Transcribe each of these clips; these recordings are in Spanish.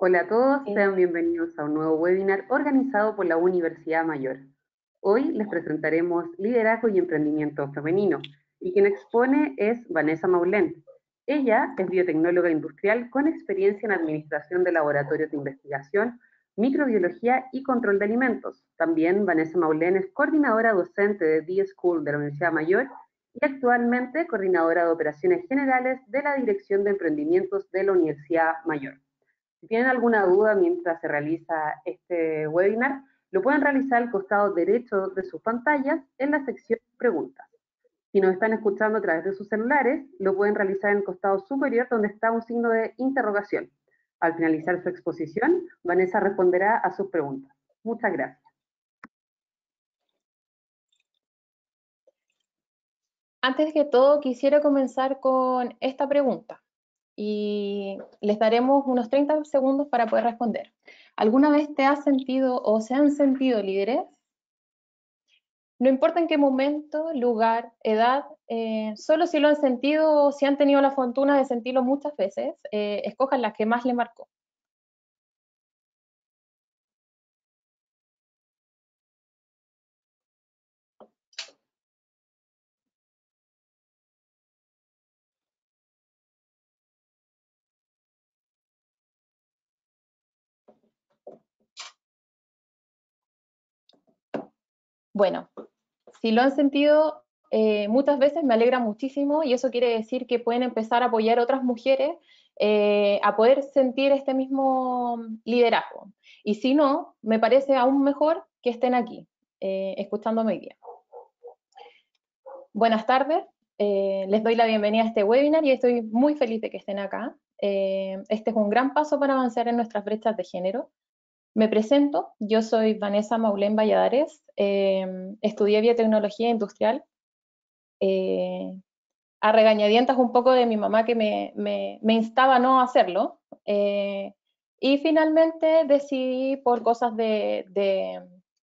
Hola a todos, eh. sean bienvenidos a un nuevo webinar organizado por la Universidad Mayor. Hoy les presentaremos Liderazgo y Emprendimiento Femenino, y quien expone es Vanessa Maulén. Ella es biotecnóloga industrial con experiencia en administración de laboratorios de investigación, microbiología y control de alimentos. También Vanessa Maulén es coordinadora docente de D-School de la Universidad Mayor y actualmente coordinadora de operaciones generales de la Dirección de Emprendimientos de la Universidad Mayor. Si tienen alguna duda mientras se realiza este webinar, lo pueden realizar al costado derecho de sus pantallas en la sección Preguntas. Si nos están escuchando a través de sus celulares, lo pueden realizar en el costado superior donde está un signo de interrogación. Al finalizar su exposición, Vanessa responderá a sus preguntas. Muchas gracias. Antes que todo, quisiera comenzar con esta pregunta y les daremos unos 30 segundos para poder responder. ¿Alguna vez te has sentido o se han sentido líderes? No importa en qué momento, lugar, edad, eh, solo si lo han sentido o si han tenido la fortuna de sentirlo muchas veces, eh, escojan las que más le marcó. Bueno, si lo han sentido eh, muchas veces, me alegra muchísimo y eso quiere decir que pueden empezar a apoyar a otras mujeres eh, a poder sentir este mismo liderazgo. Y si no, me parece aún mejor que estén aquí, eh, escuchándome hoy Buenas tardes, les doy la bienvenida a este webinar y estoy muy feliz de que estén acá. este es un gran paso para avanzar en nuestras brechas de género me presento, yo soy Vanessa Maulén Valladares, em, estudié biotecnología industrial, eh, a regañadientas un poco de mi mamá que me, instaba a no hacerlo, eh, y finalmente decidí por cosas del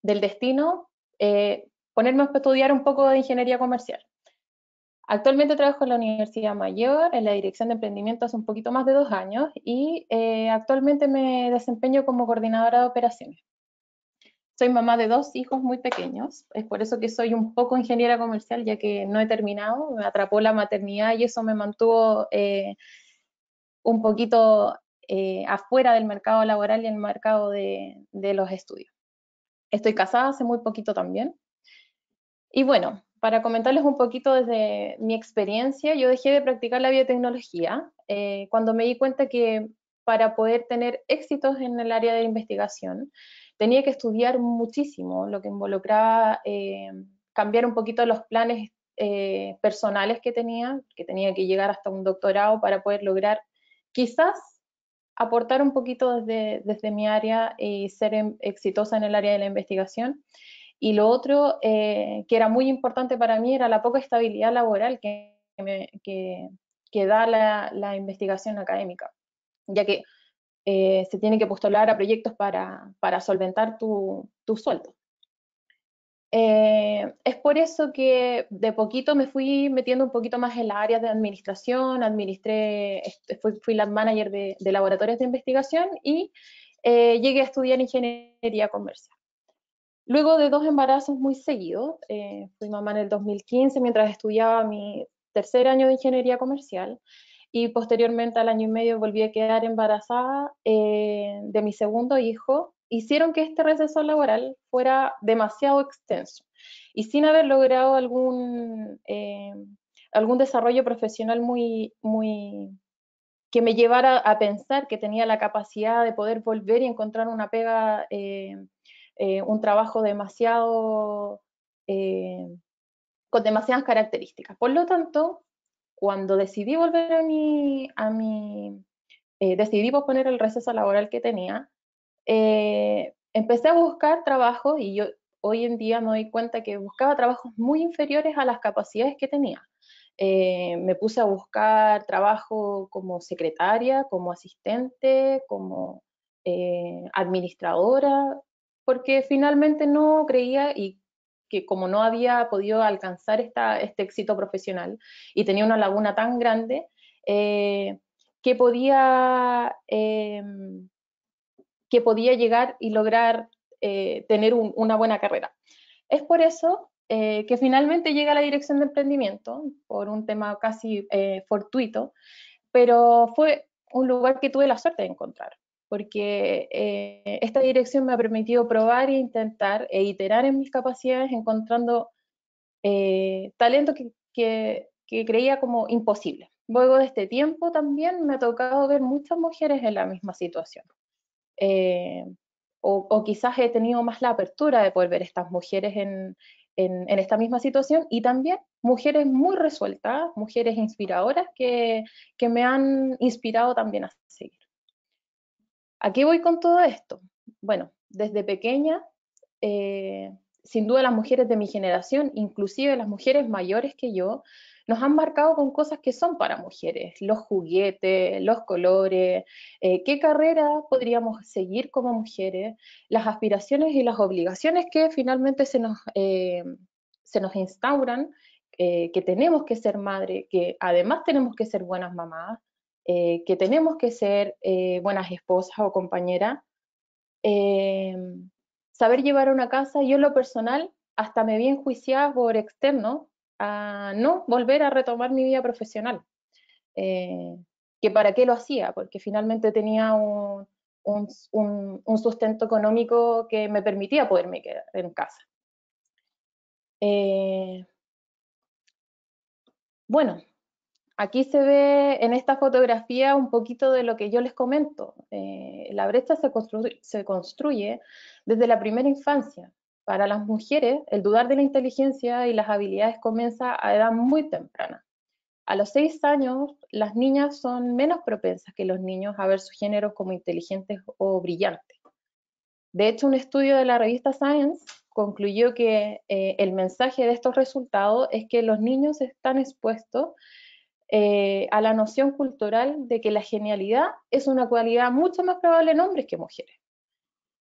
destino eh, ponerme a estudiar un poco de ingeniería comercial. Actualmente trabajo en la Universidad Mayor, en la Dirección de Emprendimiento hace un poquito más de dos años y eh, actualmente me desempeño como coordinadora de operaciones. Soy mamá de dos hijos muy pequeños, es por eso que soy un poco ingeniera comercial ya que no he terminado, me atrapó la maternidad y eso me mantuvo eh, un poquito eh, afuera del mercado laboral y el mercado de los estudios. Estoy casada hace muy poquito también. Y bueno, para comentarles un poquito desde mi experiencia, yo dejé de practicar la biotecnología eh, cuando me di cuenta que para poder tener éxitos en el área de la investigación tenía que estudiar muchísimo, lo que involucraba eh, cambiar un poquito los planes eh, personales que tenía, que tenía que llegar hasta un doctorado para poder lograr quizás aportar un poquito desde, mi área y ser em, exitosa en el área de la investigación. Y lo otro eh, que era muy importante para mí era la poca estabilidad laboral que, da la, investigación académica, ya que eh, se tiene que postular a proyectos para, solventar tu, sueldo. Eh, es por eso que de poquito me fui metiendo un poquito más en las área de administración, administré, este, fui, la manager de, laboratorios de investigación y llegué a estudiar ingeniería comercial. Luego de dos embarazos muy seguidos, eh, fui mamá en el 2015 mientras estudiaba mi tercer año de ingeniería comercial y posteriormente al año y medio volví a quedar embarazada eh, de mi segundo hijo, hicieron que este receso laboral fuera demasiado extenso y sin haber logrado algún, eh, algún desarrollo profesional muy, muy que me llevara a pensar que tenía la capacidad de poder volver y encontrar una pega eh, un trabajo demasiado, eh, con demasiadas características. Por lo tanto, cuando decidí volver a mi, a mi eh, decidí posponer el receso laboral que tenía, empecé a buscar trabajo y yo hoy en día me doy cuenta que buscaba trabajos muy inferiores a las capacidades que tenía. me puse a buscar trabajo como secretaria, como asistente, como administradora, porque finalmente no creía y que como no había podido alcanzar este éxito profesional y tenía una laguna tan grande, eh, que, podía, em, que podía llegar y lograr eh, tener una buena carrera. Es por eso eh, que finalmente llega a la dirección de emprendimiento, por un tema casi fortuito, pero fue un lugar que tuve la suerte de encontrar porque eh, esta dirección me ha permitido probar e intentar e iterar en mis capacidades encontrando eh, talento que, creía como imposible. Luego de este tiempo también me ha tocado ver muchas mujeres en la misma situación. Eh, o, quizás he tenido más la apertura de poder ver estas mujeres en, esta misma situación y también mujeres muy resueltas, mujeres inspiradoras que me han inspirado también a seguir. ¿A qué voy con todo esto? Bueno, desde pequeña, eh, sin duda las mujeres de mi generación, inclusive las mujeres mayores que yo, nos han marcado con cosas que son para mujeres, los juguetes, los colores, eh, qué carrera podríamos seguir como mujeres, las aspiraciones y las obligaciones que finalmente se nos, eh, se nos instauran, que tenemos que ser madre, que además tenemos que ser buenas mamás, eh, que tenemos que ser eh, buenas esposas o compañeras, em, saber llevar una casa, yo en lo personal hasta me vi enjuiciada por externo a no volver a retomar mi vida profesional, eh, que para qué lo hacía, porque finalmente tenía un sustento económico que me permitía poderme quedar en casa. bueno, Aquí se ve en esta fotografía un poquito de lo que yo les comento. Eh, la brecha se, construye desde la primera infancia. Para las mujeres, el dudar de la inteligencia y las habilidades comienza a edad muy temprana. A los seis años, las niñas son menos propensas que los niños a ver sus géneros como inteligentes o brillantes. De hecho, un estudio de la revista Science concluyó que eh, el mensaje de estos resultados es que los niños están expuestos eh, a la noción cultural de que la genialidad es una cualidad mucho más probable en hombres que mujeres.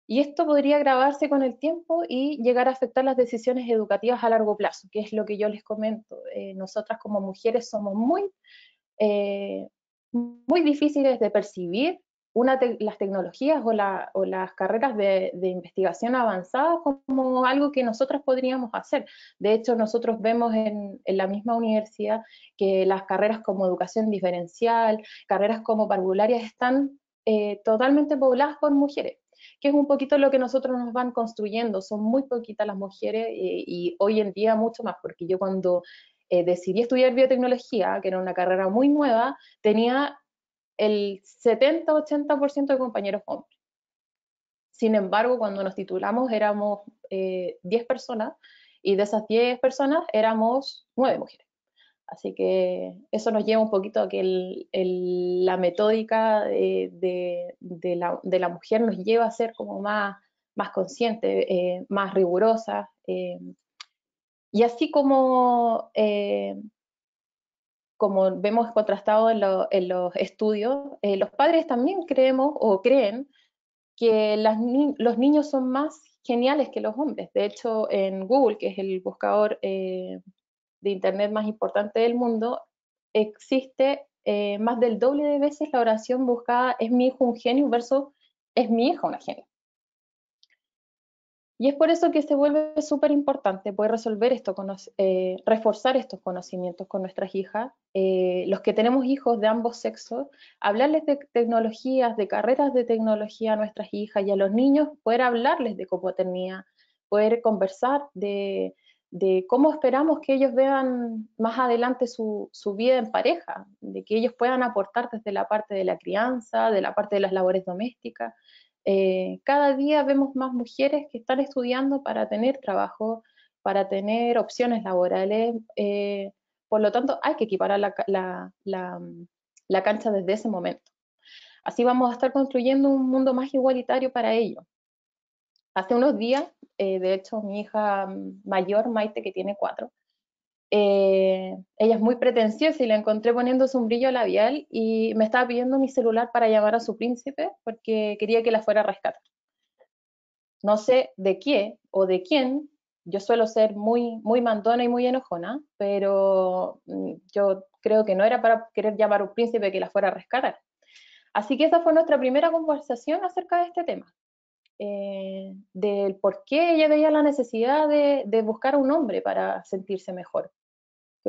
Y esto podría agravarse con el tiempo y llegar a afectar las decisiones educativas a largo plazo, que es lo que yo les comento. Eh, nosotras como mujeres somos muy, eh, muy difíciles de percibir, una las tecnologías o, las carreras de, investigación avanzadas como algo que nosotros podríamos hacer. De hecho, nosotros vemos en, en, la misma universidad que las carreras como educación diferencial, carreras como parvularias, están eh, totalmente pobladas por mujeres que es un poquito lo que nosotros nos van construyendo, son muy poquitas las mujeres eh, y hoy en día mucho más, porque yo cuando eh, decidí estudiar biotecnología, que era una carrera muy nueva, tenía el 70-80% de compañeros hombres. Sin embargo, cuando nos titulamos éramos 10 eh, personas y de esas 10 personas éramos 9 mujeres. Así que eso nos lleva un poquito a que la metódica de, la, mujer nos lleva a ser como más, más consciente, eh, más rigurosa. Eh, y así como como vemos contrastado en, los estudios, eh, los padres también creemos o creen que los niños son más geniales que los hombres. De hecho, en Google, que es el buscador eh, de Internet más importante del mundo, existe eh, más del doble de veces la oración buscada es mi hijo un genio versus es mi hija una genio. Y es por eso que se vuelve súper importante poder resolver esto, eh, reforzar estos conocimientos con nuestras hijas, eh, los que tenemos hijos de ambos sexos, hablarles de tecnologías, de carreras de tecnología a nuestras hijas y a los niños, poder hablarles de copotenía, poder conversar de, cómo esperamos que ellos vean más adelante su vida en pareja, de que ellos puedan aportar desde la parte de la crianza, de la parte de las labores domésticas. Eh, cada día vemos más mujeres que están estudiando para tener trabajo, para tener opciones laborales. Eh, por lo tanto, hay que equiparar mm, la, cancha desde ese momento. Así vamos a estar construyendo un mundo más igualitario para ello. Hace unos días, eh, de hecho, mi hija mm, mayor, Maite, que tiene cuatro, eh, ella es muy pretenciosa y la encontré poniéndose un brillo labial y me estaba pidiendo mi celular para llamar a su príncipe porque quería que la fuera a rescatar. No sé de qué o de quién, yo suelo ser muy, muy mandona y muy enojona, pero mm, yo creo que no era para querer llamar a un príncipe que la fuera a rescatar. Así que esa fue nuestra primera conversación acerca de este tema, eh, del por qué ella veía la necesidad de, de buscar a un hombre para sentirse mejor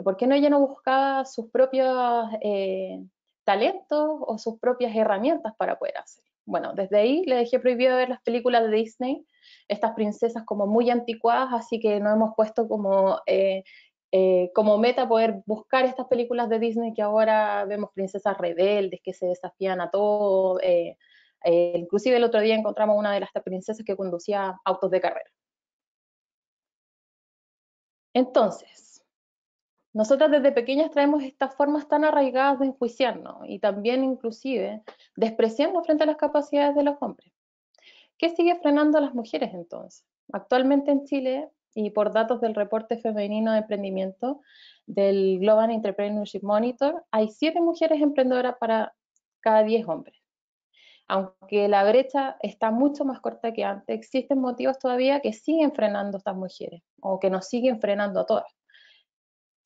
por qué no ella no buscaba sus propios eh, talentos o sus propias herramientas para poder hacerlo? Bueno, desde ahí le dejé prohibido ver las películas de Disney, estas princesas como muy anticuadas, así que no hemos puesto como, eh, eh, como meta poder buscar estas películas de Disney que ahora vemos princesas rebeldes que se desafían a todo. inclusive el otro día encontramos una de las princesas que conducía autos de carrera. Entonces, nosotras desde pequeñas traemos estas formas tan arraigadas de enjuiciarnos y también inclusive despreciarnos frente a las capacidades de los hombres. ¿Qué sigue frenando a las mujeres entonces? Actualmente en Chile, y por datos del reporte femenino de emprendimiento del Global Entrepreneurship Monitor, hay siete mujeres emprendedoras para cada 10 hombres. Aunque la brecha está mucho más corta que antes, existen motivos todavía que siguen frenando a estas mujeres o que nos siguen frenando a todas.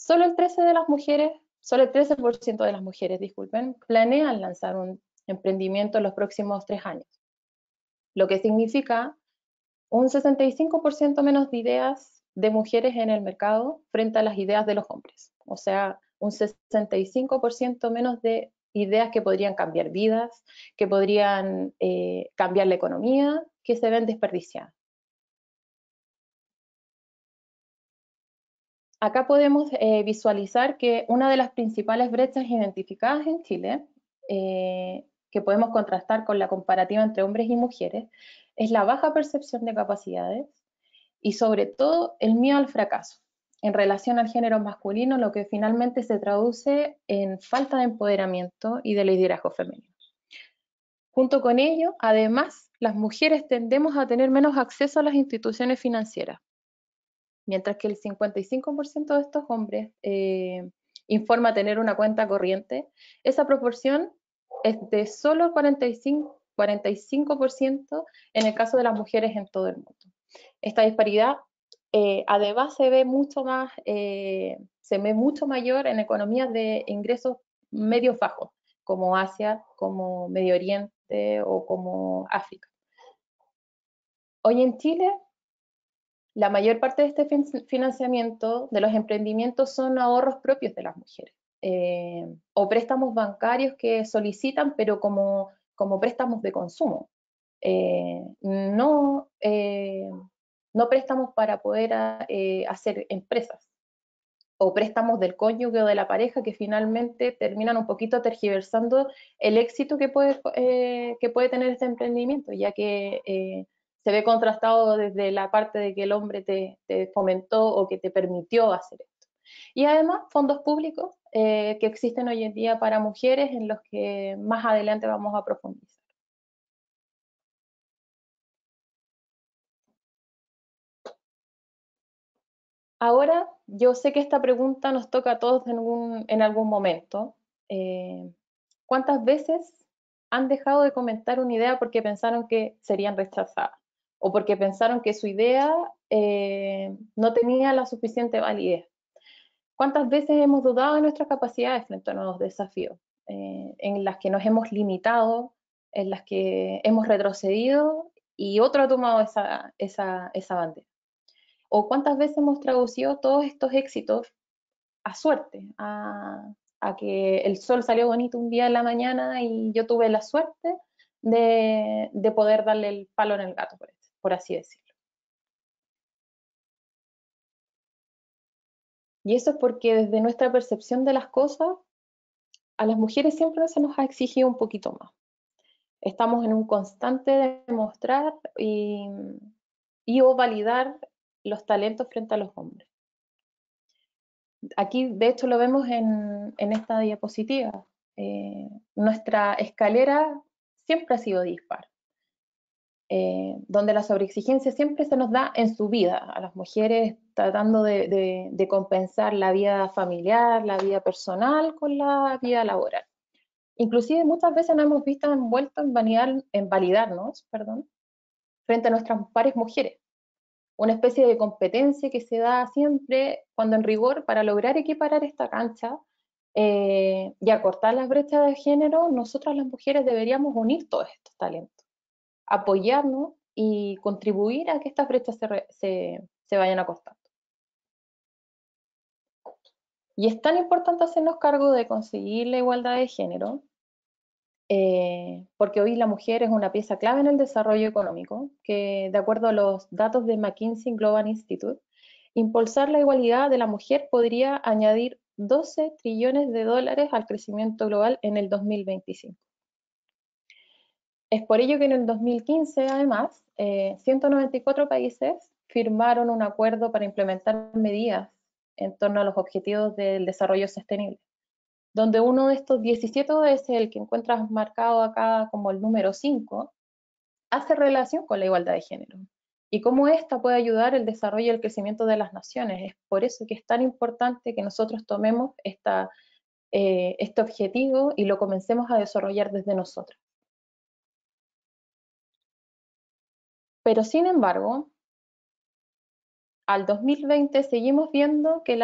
Solo el 13% de las mujeres, solo el 13% de las mujeres, disculpen, planean lanzar un emprendimiento en los próximos tres años, lo que significa un 65% menos de ideas de mujeres en el mercado frente a las ideas de los hombres. O sea, un 65% menos de ideas que podrían cambiar vidas, que podrían eh, cambiar la economía, que se ven desperdiciadas. Acá podemos eh, visualizar que una de las principales brechas identificadas en Chile, eh, que podemos contrastar con la comparativa entre hombres y mujeres, es la baja percepción de capacidades y sobre todo el miedo al fracaso en relación al género masculino, lo que finalmente se traduce en falta de empoderamiento y de liderazgo femenino. Junto con ello, además, las mujeres tendemos a tener menos acceso a las instituciones financieras, mientras que el 55% de estos hombres eh, informa tener una cuenta corriente, esa proporción es de solo 45, 45% en el caso de las mujeres en todo el mundo. Esta disparidad eh, además se ve mucho más, eh, se ve mucho mayor en economías de ingresos medios bajos, como Asia, como Medio Oriente o como África. Hoy en Chile la mayor parte de este financiamiento de los emprendimientos son ahorros propios de las mujeres eh, o préstamos bancarios que solicitan, pero como, como préstamos de consumo. Eh, no, eh, no préstamos para poder hacer empresas o préstamos del cónyuge o de la pareja que finalmente terminan un poquito tergiversando el éxito que puede, que puede tener este emprendimiento, ya que se ve contrastado desde la parte de que el hombre te, fomentó o que te permitió hacer esto. Y además, fondos públicos eh, que existen hoy en día para mujeres en los que más adelante vamos a profundizar. Ahora, yo sé que esta pregunta nos toca a todos en, algún momento. Eh, ¿Cuántas veces han dejado de comentar una idea porque pensaron que serían rechazadas? o porque pensaron que su idea eh, no tenía la suficiente validez. ¿Cuántas veces hemos dudado de nuestras capacidades frente a nuevos desafíos, eh, en las que nos hemos limitado, en las que hemos retrocedido y otro ha tomado esa, esa, bandera? ¿O cuántas veces hemos traducido todos estos éxitos a suerte, a, que el sol salió bonito un día en la mañana y yo tuve la suerte de, poder darle el palo en el gato, por por así decirlo. Y eso es porque desde nuestra percepción de las cosas, a las mujeres siempre se nos ha exigido un poquito más. Estamos en un constante de mostrar y, o validar los talentos frente a los hombres. Aquí, de hecho, lo vemos en, esta diapositiva. Eh, nuestra escalera siempre ha sido dispar. Eh, donde la sobreexigencia siempre se nos da en su vida, a las mujeres tratando de, compensar la vida familiar, la vida personal con la vida laboral. Inclusive muchas veces nos hemos visto envueltos en, validarnos perdón, frente a nuestras pares mujeres, una especie de competencia que se da siempre cuando en rigor para lograr equiparar esta cancha eh, y acortar las brechas de género, nosotras las mujeres deberíamos unir todos estos talentos apoyarnos y contribuir a que estas brechas se, se, se vayan acostando. Y es tan importante hacernos cargo de conseguir la igualdad de género, eh, porque hoy la mujer es una pieza clave en el desarrollo económico, que de acuerdo a los datos de McKinsey Global Institute, impulsar la igualdad de la mujer podría añadir 12 trillones de dólares al crecimiento global en el 2025. Es por ello que en el 2015, además, 194 eh, países firmaron un acuerdo para implementar medidas en torno a los objetivos del desarrollo sostenible, donde uno de estos 17 es el que encuentras marcado acá como el número 5, hace relación con la igualdad de género y cómo esta puede ayudar el desarrollo y el crecimiento de las naciones. Es por eso que es tan importante que nosotros tomemos eh, este objetivo y lo comencemos a desarrollar desde nosotros. Pero sin embargo, al 2020 seguimos viendo que,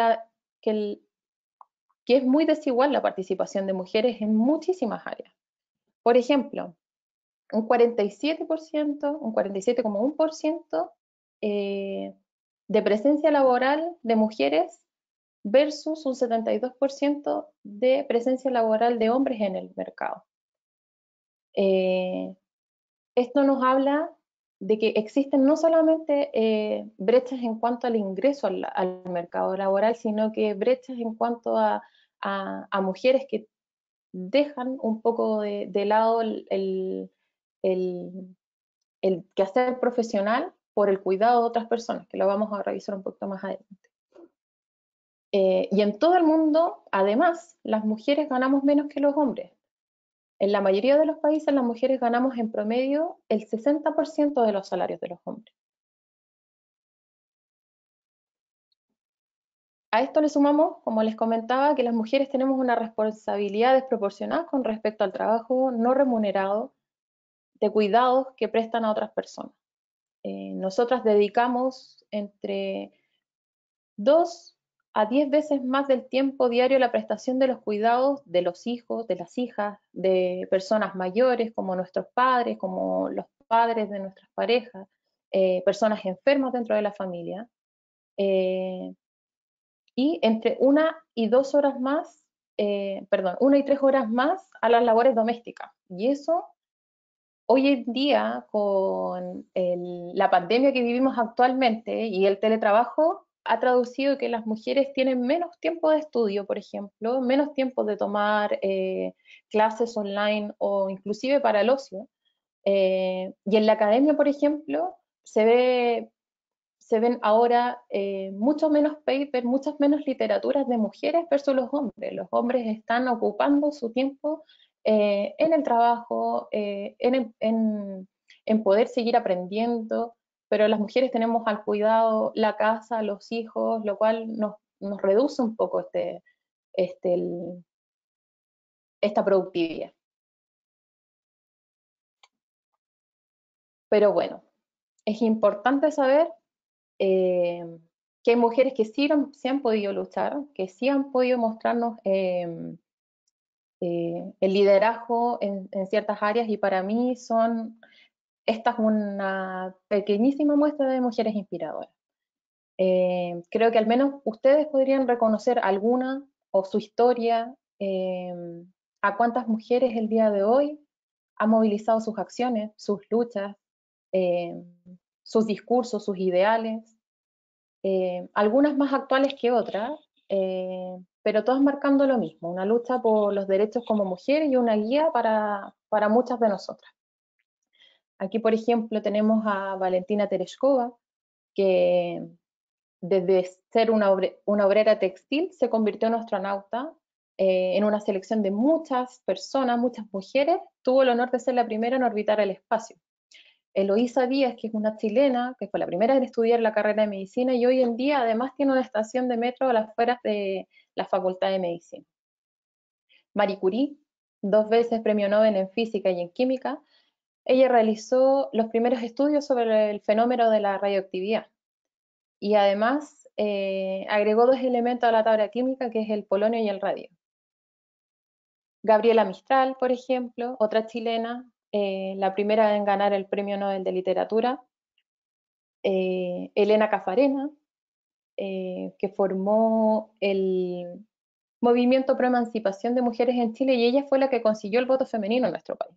es muy desigual la participación de mujeres en muchísimas áreas. Por ejemplo, un 47%, un 47,1% eh, de presencia laboral de mujeres versus un 72% de presencia laboral de hombres en el mercado. Eh, esto nos habla de que existen no solamente eh, brechas en cuanto al ingreso al, mercado laboral, sino que brechas en cuanto a, mujeres que dejan un poco de, lado el, el, el, quehacer profesional por el cuidado de otras personas, que lo vamos a revisar un poquito más adelante. Eh, y en todo el mundo, además, las mujeres ganamos menos que los hombres. En la mayoría de los países las mujeres ganamos en promedio el 60% de los salarios de los hombres. A esto le sumamos, como les comentaba, que las mujeres tenemos una responsabilidad desproporcionada con respecto al trabajo no remunerado de cuidados que prestan a otras personas. Eh, nosotras dedicamos entre dos a 10 veces más del tiempo diario la prestación de los cuidados de los hijos, de las hijas, de personas mayores como nuestros padres, como los padres de nuestras parejas, eh, personas enfermas dentro de la familia. Eh, y entre una y dos horas más, eh, perdón, una y tres horas más a las labores domésticas. Y eso, hoy en día, con la pandemia que vivimos actualmente y el teletrabajo, ha traducido que las mujeres tienen menos tiempo de estudio, por ejemplo, menos tiempo de tomar eh, clases online o inclusive para el ocio. Eh, y en la academia, por ejemplo, se, ve, se ven ahora eh, muchos menos papers, muchas menos literaturas de mujeres versus los hombres. Los hombres están ocupando su tiempo eh, en el trabajo, en, en, en poder seguir aprendiendo, pero las mujeres tenemos al cuidado la casa, los hijos, lo cual nos, reduce un poco este, este, esta productividad. Pero bueno, es importante saber eh, que hay mujeres que sí, han podido luchar, que sí han podido mostrarnos em, eh, el liderazgo en, ciertas áreas y para mí son esta es una pequeñísima muestra de mujeres inspiradoras. Eh, creo que al menos ustedes podrían reconocer alguna o su historia, eh, a cuántas mujeres el día de hoy ha movilizado sus acciones, sus luchas, eh, sus discursos, sus ideales, algunas más actuales que otras, pero todas marcando lo mismo, una lucha por los derechos como mujer y una guía para muchas de nosotras. Aquí, por ejemplo, tenemos a Valentina Tereshkova, que desde ser una, obrera textil se convirtió en astronauta eh, en una selección de muchas personas, muchas mujeres, tuvo el honor de ser la primera en orbitar el espacio. Eloísa Díaz, que es una chilena, que fue la primera en estudiar la carrera de medicina y hoy en día además tiene una estación de metro a las afueras de la Facultad de Medicina. Marie Curie, dos veces premio Nobel en física y en química, ella realizó los primeros estudios sobre el fenómeno de la radioactividad y además eh, agregó dos elementos a la tabla química que es el polonio y el radio. Gabriela Mistral, por ejemplo, otra chilena, eh, la primera en ganar el Premio Nobel de Literatura. Eh, Elena Cafarena, que formó el movimiento pro emancipación de mujeres en Chile y ella fue la que consiguió el voto femenino en nuestro país.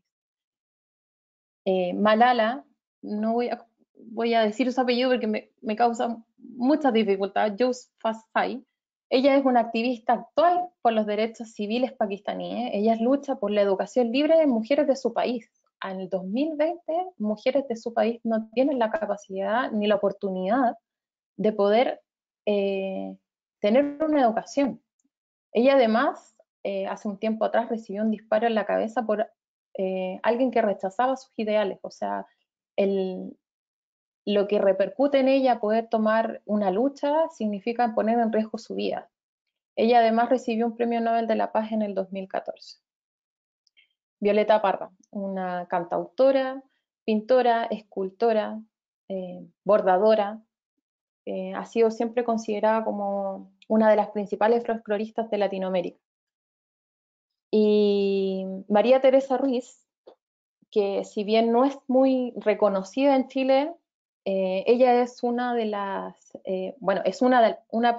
Eh, Malala, no voy a, voy a decir su apellido porque me, me causa muchas dificultades, Yousafzai, ella es una activista actual por los derechos civiles pakistaníes. Ella lucha por la educación libre de mujeres de su país. En el 2020, mujeres de su país no tienen la capacidad ni la oportunidad de poder eh, tener una educación. Ella además, eh, hace un tiempo atrás, recibió un disparo en la cabeza por eh, alguien que rechazaba sus ideales, o sea, lo que repercute en ella poder tomar una lucha significa poner en riesgo su vida. Ella además recibió un premio Nobel de la Paz en el 2014. Violeta Parra, una cantautora, pintora, escultora, eh, bordadora, eh, ha sido siempre considerada como una de las principales folcloristas de Latinoamérica. Y María Teresa Ruiz, que si bien no es muy reconocida en Chile, eh, ella es una de las, eh, bueno, es una, una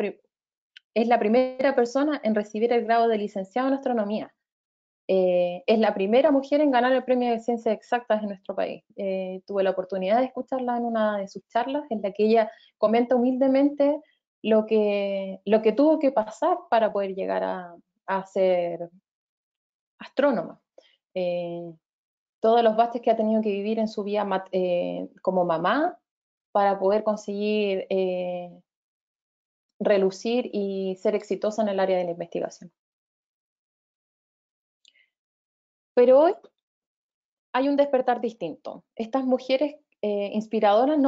es la primera persona en recibir el grado de licenciado en astronomía. Eh, es la primera mujer en ganar el premio de ciencias exactas en nuestro país. tuve la oportunidad de escucharla en una de sus charlas en la que ella comenta humildemente lo que, lo que tuvo que pasar para poder llegar a, a ser astrónoma. Eh, todos los bastes que ha tenido que vivir en su vida eh, como mamá para poder conseguir eh, relucir y ser exitosa en el área de la investigación. Pero hoy hay un despertar distinto. Estas mujeres inspiradoras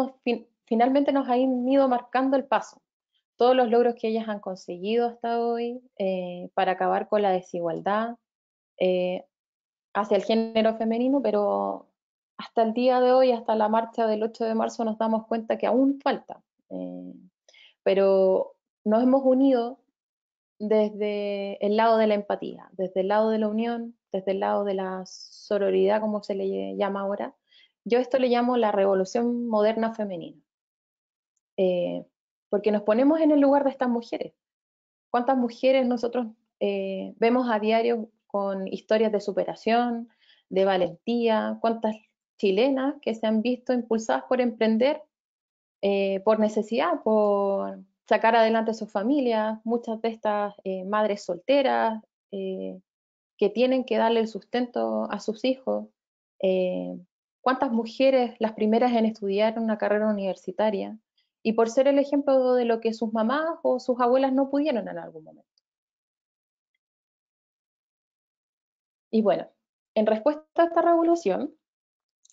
finalmente nos han ido marcando el paso todos los logros que ellas han conseguido hasta hoy para acabar con la desigualdad, eh, hacia el género femenino, pero hasta el día de hoy, hasta la marcha del 8 de marzo, nos damos cuenta que aún falta. Eh, pero nos hemos unido desde el lado de la empatía, desde el lado de la unión, desde el lado de la sororidad, como se le llama ahora. Yo esto le llamo la revolución moderna femenina, eh, porque nos ponemos en el lugar de estas mujeres. ¿Cuántas mujeres nosotros vemos a diario con historias de superación, de valentía, cuántas chilenas que se han visto impulsadas por emprender, eh, por necesidad, por sacar adelante a sus familias, muchas de estas eh, madres solteras eh, que tienen que darle el sustento a sus hijos, cuántas mujeres las primeras en estudiar una carrera universitaria y por ser el ejemplo de lo que sus mamás o sus abuelas no pudieron en algún momento. Y bueno, en respuesta a esta revolución,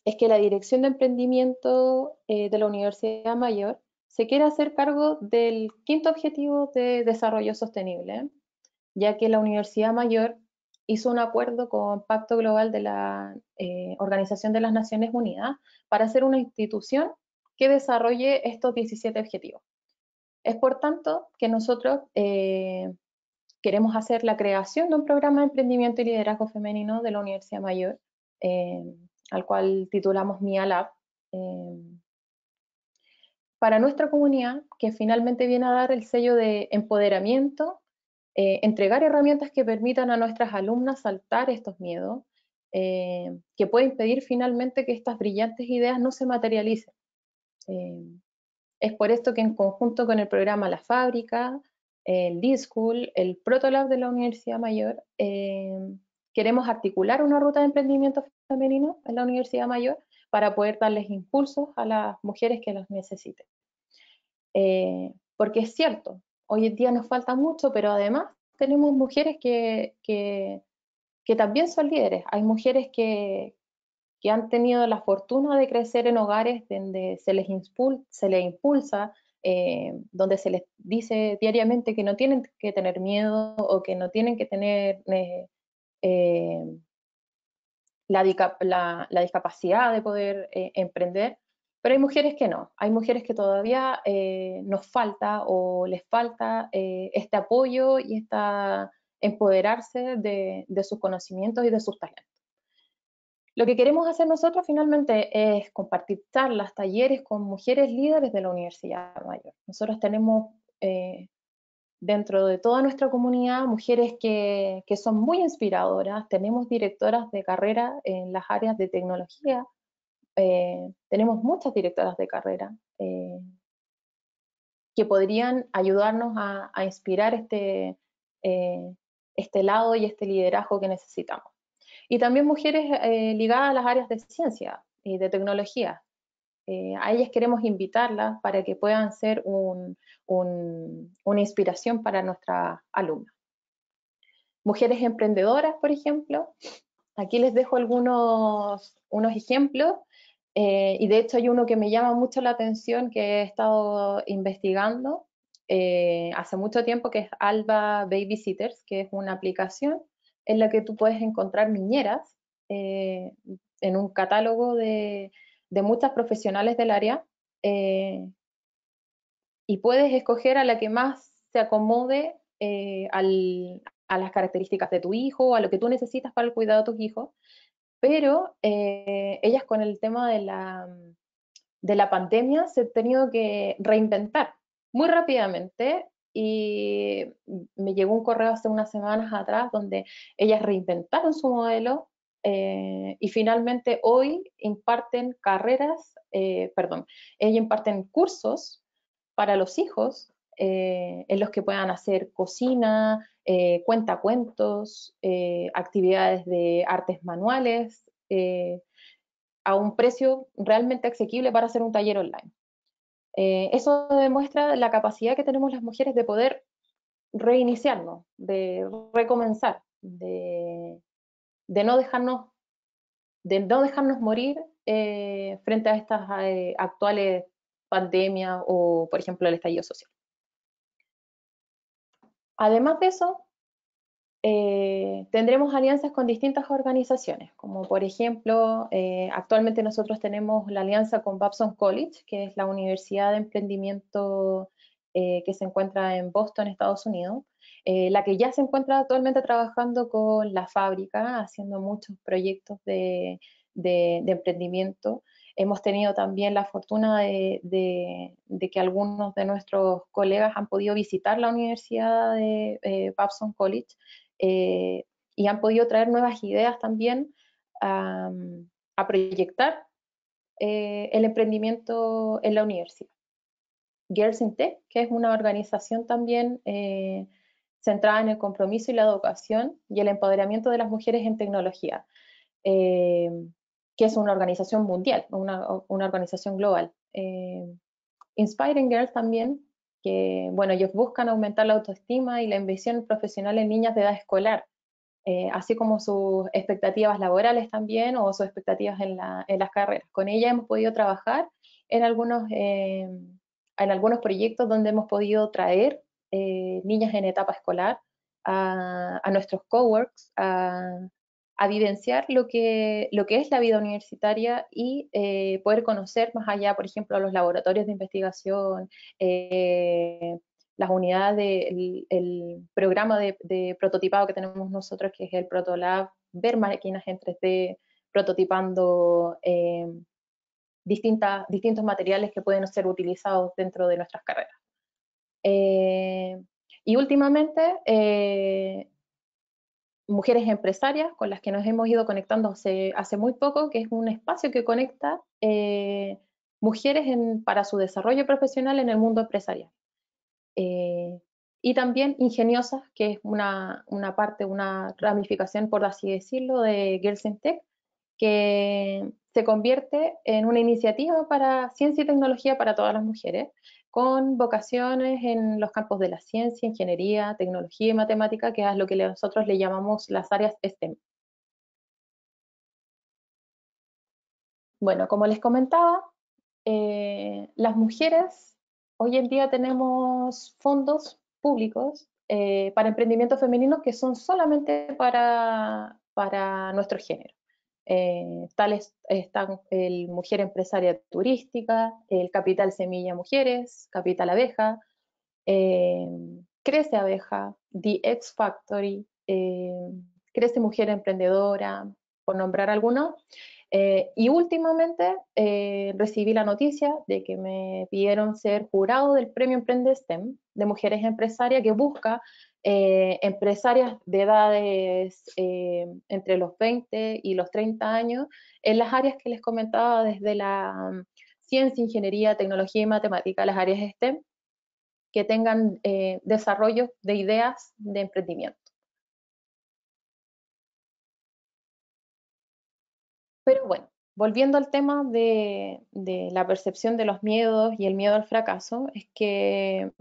es que la Dirección de Emprendimiento eh, de la Universidad Mayor se quiere hacer cargo del quinto objetivo de desarrollo sostenible, ya que la Universidad Mayor hizo un acuerdo con Pacto Global de la eh, Organización de las Naciones Unidas para ser una institución que desarrolle estos 17 objetivos. Es por tanto que nosotros eh, queremos hacer la creación de un programa de emprendimiento y liderazgo femenino de la Universidad Mayor, eh, al cual titulamos MIA Lab, eh, para nuestra comunidad, que finalmente viene a dar el sello de empoderamiento, eh, entregar herramientas que permitan a nuestras alumnas saltar estos miedos, que puede impedir finalmente que estas brillantes ideas no se materialicen. es por esto que en conjunto con el programa La Fábrica, el D-School, el Protolab de la Universidad Mayor, eh, queremos articular una ruta de emprendimiento femenino en la Universidad Mayor para poder darles impulsos a las mujeres que los necesiten. Eh, porque es cierto, hoy en día nos falta mucho, pero además tenemos mujeres que, también son líderes. Hay mujeres que, han tenido la fortuna de crecer en hogares donde se les, se les impulsa, eh, donde se les dice diariamente que no tienen que tener miedo o que no tienen que tener eh, eh, la, discapacidad de poder emprender, pero hay mujeres que no, hay mujeres que todavía nos falta o les falta este apoyo y esta empoderarse de, de sus conocimientos y de sus talentos. Lo que queremos hacer nosotros finalmente es compartir charlas, talleres con mujeres líderes de la Universidad Mayor. Nosotros tenemos eh, dentro de toda nuestra comunidad mujeres que, son muy inspiradoras, tenemos directoras de carrera en las áreas de tecnología, eh, tenemos muchas directoras de carrera eh, que podrían ayudarnos a, a inspirar este, este lado y este liderazgo que necesitamos. Y también mujeres eh, ligadas a las áreas de ciencia y de tecnología. Eh, a ellas queremos invitarlas para que puedan ser una inspiración para nuestra alumna Mujeres emprendedoras, por ejemplo. Aquí les dejo algunos unos ejemplos. Eh, y de hecho hay uno que me llama mucho la atención que he estado investigando hace mucho tiempo, que es Alba Babysitters, que es una aplicación en la que tú puedes encontrar niñeras eh, en un catálogo de, muchas profesionales del área eh, y puedes escoger a la que más se acomode eh, a las características de tu hijo, a lo que tú necesitas para el cuidado de tus hijos, pero ellas con el tema de la, de la pandemia se han tenido que reinventar muy rápidamente y me llegó un correo hace unas semanas atrás donde ellas reinventaron su modelo eh, y finalmente hoy imparten carreras, eh, perdón, ellas imparten cursos para los hijos eh, en los que puedan hacer cocina, cuentacuentos, actividades de artes manuales, a un precio realmente asequible para hacer un taller online. Eh, eso demuestra la capacidad que tenemos las mujeres de poder reiniciarnos, de recomenzar, de, no dejarnos de no dejarnos morir eh, frente a estas eh, actuales pandemias o, por ejemplo, el estallido social. Además de eso, eh, tendremos alianzas con distintas organizaciones, como por ejemplo, eh, actualmente nosotros tenemos la alianza con Babson College, que es la universidad de emprendimiento eh, que se encuentra en Boston, Estados Unidos, la que ya se encuentra actualmente trabajando con la fábrica, haciendo muchos proyectos de, emprendimiento. Hemos tenido también la fortuna de, que algunos de nuestros colegas han podido visitar la Universidad de Babson College eh, y han podido traer nuevas ideas también a, mm, proyectar eh, el emprendimiento en la universidad. Girls in Tech, que es una organización también eh, centrada en el compromiso y la educación y el empoderamiento de las mujeres en tecnología, que es una organización mundial, una organización global. Inspiring Girls también, que, bueno, ellos buscan aumentar la autoestima y la ambición profesional en niñas de edad escolar, eh, así como sus expectativas laborales también o sus expectativas en, las carreras. Con ella hemos podido trabajar en algunos, eh, en algunos proyectos donde hemos podido traer eh, niñas en etapa escolar a, a nuestros coworks, a, a vivenciar lo que, lo que es la vida universitaria y eh, poder conocer más allá, por ejemplo, los laboratorios de investigación, eh, las unidades, del programa de, prototipado que tenemos nosotros, que es el Protolab, ver máquinas en 3D prototipando eh, distintas, distintos materiales que pueden ser utilizados dentro de nuestras carreras. y últimamente, mujeres empresarias con las que nos hemos ido conectando hace, muy poco, que es un espacio que conecta eh, mujeres para su desarrollo profesional en el mundo empresarial. Eh, y también Ingeniosas, que es una, una, parte, una ramificación, por así decirlo, de Girls in Tech, que se convierte en una iniciativa para ciencia y tecnología para todas las mujeres, con vocaciones en los campos de la ciencia, ingeniería, tecnología y matemática, que es lo que nosotros le llamamos las áreas STEM. Bueno, como les comentaba, eh, las mujeres hoy en día tenemos fondos públicos eh, para emprendimientos femeninos que son solamente para, para nuestro género. Eh, tales están el Mujer Empresaria Turística, el Capital Semilla Mujeres, Capital Abeja, eh, Crece Abeja, The X Factory, eh, Crece Mujer Emprendedora, por nombrar alguno. y últimamente recibí la noticia de que me pidieron ser jurado del Premio Emprende STEM de Mujeres Empresarias que busca eh, empresarias de edades eh, entre los 20 y los 30 años en las áreas que les comentaba desde la mm, ciencia, ingeniería, tecnología y matemática, las áreas STEM, que tengan eh, desarrollo de ideas de emprendimiento. Pero bueno, volviendo al tema de la percepción de los miedos y el miedo al fracaso, es que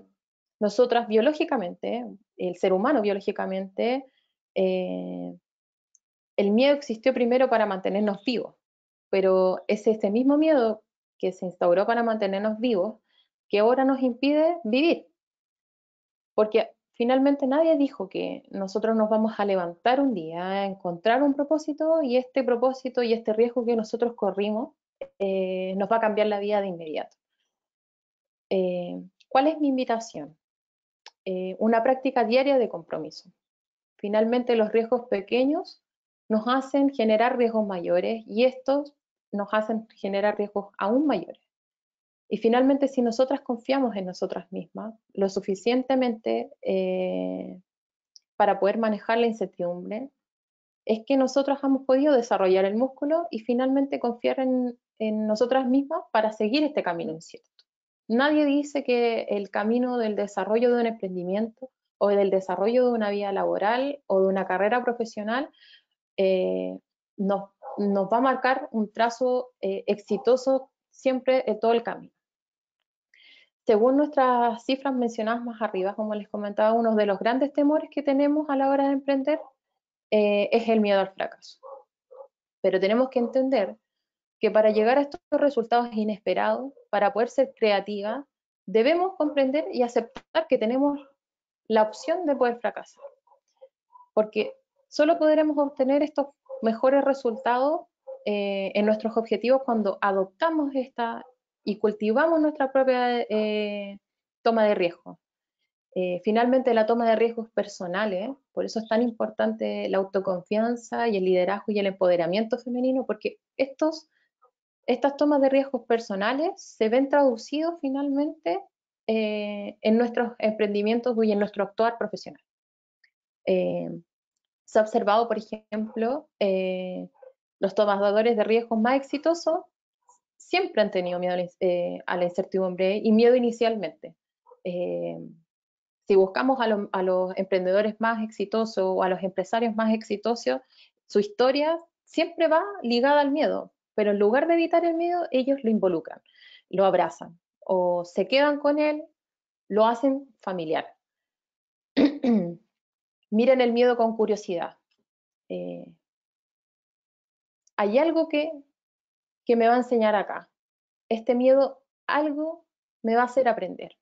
nosotras biológicamente, el ser humano biológicamente, eh, el miedo existió primero para mantenernos vivos, pero es este mismo miedo que se instauró para mantenernos vivos que ahora nos impide vivir. Porque finalmente nadie dijo que nosotros nos vamos a levantar un día, a encontrar un propósito y este propósito y este riesgo que nosotros corrimos eh, nos va a cambiar la vida de inmediato. Eh, ¿Cuál es mi invitación? Eh, una práctica diaria de compromiso. Finalmente, los riesgos pequeños nos hacen generar riesgos mayores y estos nos hacen generar riesgos aún mayores. Y finalmente, si nosotras confiamos en nosotras mismas lo suficientemente eh, para poder manejar la incertidumbre, es que nosotras hemos podido desarrollar el músculo y finalmente confiar en nosotras mismas para seguir este camino incierto. Nadie dice que el camino del desarrollo de un emprendimiento o del desarrollo de una vida laboral o de una carrera profesional eh, nos, va a marcar un trazo eh, exitoso siempre en todo el camino. Según nuestras cifras mencionadas más arriba, como les comentaba, uno de los grandes temores que tenemos a la hora de emprender eh, es el miedo al fracaso. Pero tenemos que entender que para llegar a estos resultados inesperados, para poder ser creativa, debemos comprender y aceptar que tenemos la opción de poder fracasar. Porque solo podremos obtener estos mejores resultados eh, en nuestros objetivos cuando adoptamos esta y cultivamos nuestra propia eh, toma de riesgo. Eh, finalmente, la toma de riesgos personales, por eso es tan importante la autoconfianza y el liderazgo y el empoderamiento femenino, porque estos estas tomas de riesgos personales se ven traducidos finalmente eh, en nuestros emprendimientos y en nuestro actuar profesional. Eh, se ha observado, por ejemplo, eh, los tomadores de riesgos más exitosos siempre han tenido miedo a la incertidumbre y miedo inicialmente. si buscamos a los emprendedores más exitosos o a los empresarios más exitosos, su historia siempre va ligada al miedo, pero en lugar de evitar el miedo, ellos lo involucran, lo abrazan o se quedan con él, lo hacen familiar. Miren el miedo con curiosidad. Eh, hay algo que, que me va a enseñar acá. Este miedo, algo me va a hacer aprender,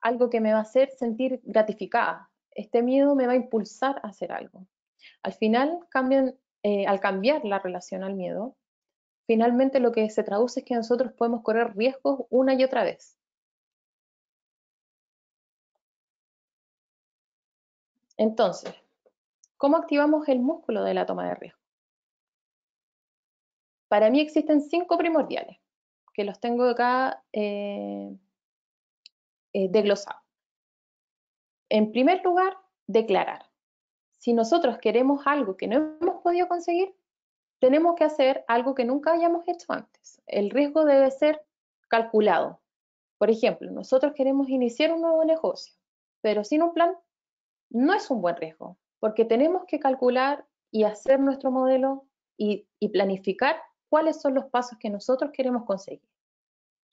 algo que me va a hacer sentir gratificada. Este miedo me va a impulsar a hacer algo. Al final, eh, al cambiar la relación al miedo, finalmente lo que se traduce es que nosotros podemos correr riesgos una y otra vez. Entonces, ¿cómo activamos el músculo de la toma de riesgo? Para mí existen cinco primordiales, que los tengo acá eh, eh, desglosados. En primer lugar, declarar. Si nosotros queremos algo que no hemos podido conseguir, tenemos que hacer algo que nunca hayamos hecho antes. El riesgo debe ser calculado. Por ejemplo, nosotros queremos iniciar un nuevo negocio, pero sin un plan no es un buen riesgo, porque tenemos que calcular y hacer nuestro modelo y, planificar cuáles son los pasos que nosotros queremos conseguir.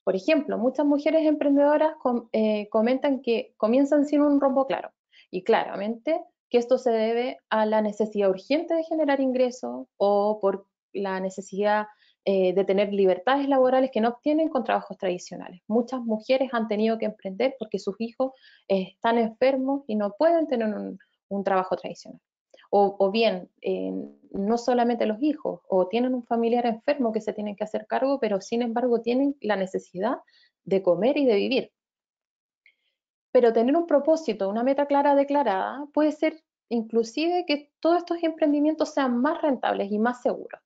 Por ejemplo, muchas mujeres emprendedoras eh, comentan que comienzan sin un rumbo claro y claramente que esto se debe a la necesidad urgente de generar ingresos o por la necesidad eh, de tener libertades laborales que no obtienen con trabajos tradicionales. Muchas mujeres han tenido que emprender porque sus hijos están enfermos y no pueden tener un, trabajo tradicional. O, bien, eh, no solamente los hijos, o tienen un familiar enfermo que se tienen que hacer cargo, pero sin embargo tienen la necesidad de comer y de vivir. Pero tener un propósito, una meta clara declarada, puede ser inclusive que todos estos emprendimientos sean más rentables y más seguros.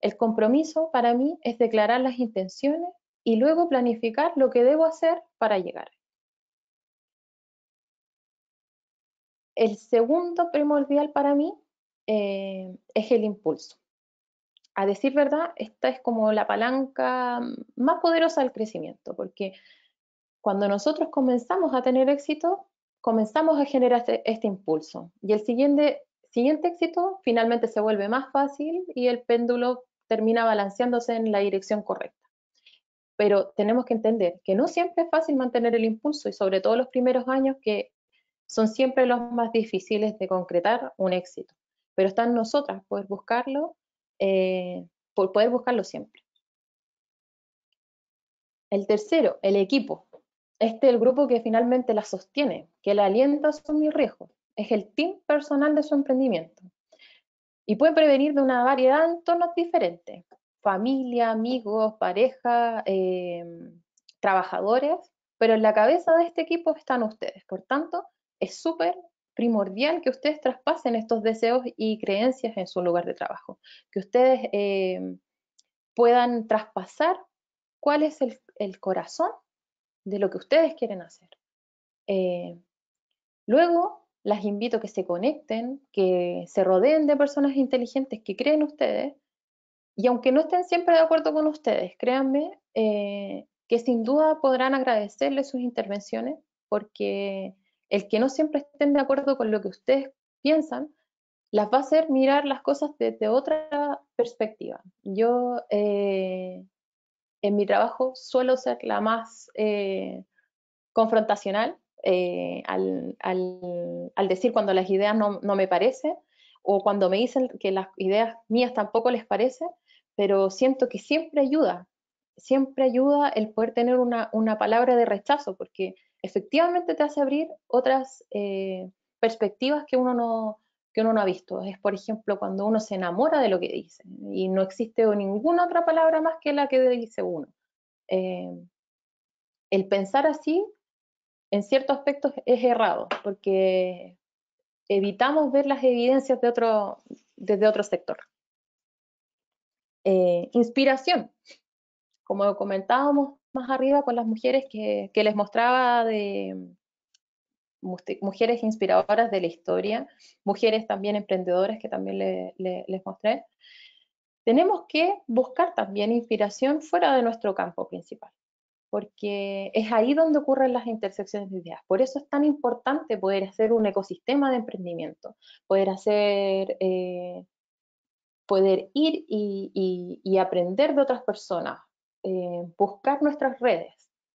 El compromiso para mí es declarar las intenciones y luego planificar lo que debo hacer para llegar. El segundo primordial para mí eh, es el impulso. A decir verdad, esta es como la palanca más poderosa del crecimiento, porque cuando nosotros comenzamos a tener éxito, comenzamos a generar este, este, impulso y el siguiente, siguiente éxito finalmente se vuelve más fácil y el péndulo termina balanceándose en la dirección correcta. Pero tenemos que entender que no siempre es fácil mantener el impulso y sobre todo los primeros años que son siempre los más difíciles de concretar un éxito. Pero están nosotras poder buscarlo, eh, por poder buscarlo siempre. El tercero, el equipo este es el grupo que finalmente la sostiene, que la alienta a asumir riesgos. Es el team personal de su emprendimiento. Y puede prevenir de una variedad de tonos diferentes. Familia, amigos, pareja, em, trabajadores. Pero en la cabeza de este equipo están ustedes. Por tanto, es súper primordial que ustedes traspasen estos deseos y creencias en su lugar de trabajo. Que ustedes em, puedan traspasar cuál es el corazón de lo que ustedes quieren hacer. Eh, luego, las invito a que se conecten, que se rodeen de personas inteligentes que creen ustedes, y aunque no estén siempre de acuerdo con ustedes, créanme eh, que sin duda podrán agradecerles sus intervenciones, porque el que no siempre estén de acuerdo con lo que ustedes piensan, las va a hacer mirar las cosas desde otra perspectiva. Yo eh, en mi trabajo suelo ser la más eh, confrontacional eh, al, decir cuando las ideas no, me parecen o cuando me dicen que las ideas mías tampoco les parecen, pero siento que siempre ayuda, siempre ayuda el poder tener una, palabra de rechazo, porque efectivamente te hace abrir otras eh, perspectivas que uno no, que uno no ha visto. Es, por ejemplo, cuando uno se enamora de lo que dice y no existe ninguna otra palabra más que la que dice uno. Eh, el pensar así, en ciertos aspectos, es errado, porque evitamos ver las evidencias de otro, desde otro sector. Eh, inspiración. Como comentábamos más arriba con las mujeres que, que les mostraba de, mujeres inspiradoras de la historia, mujeres también emprendedoras que también les mostré, tenemos que buscar también inspiración fuera de nuestro campo principal, porque es ahí donde ocurren las intersecciones de ideas. Por eso es tan importante poder hacer un ecosistema de emprendimiento, poder hacer... Eh, poder ir y, aprender de otras personas, eh, buscar nuestras redes,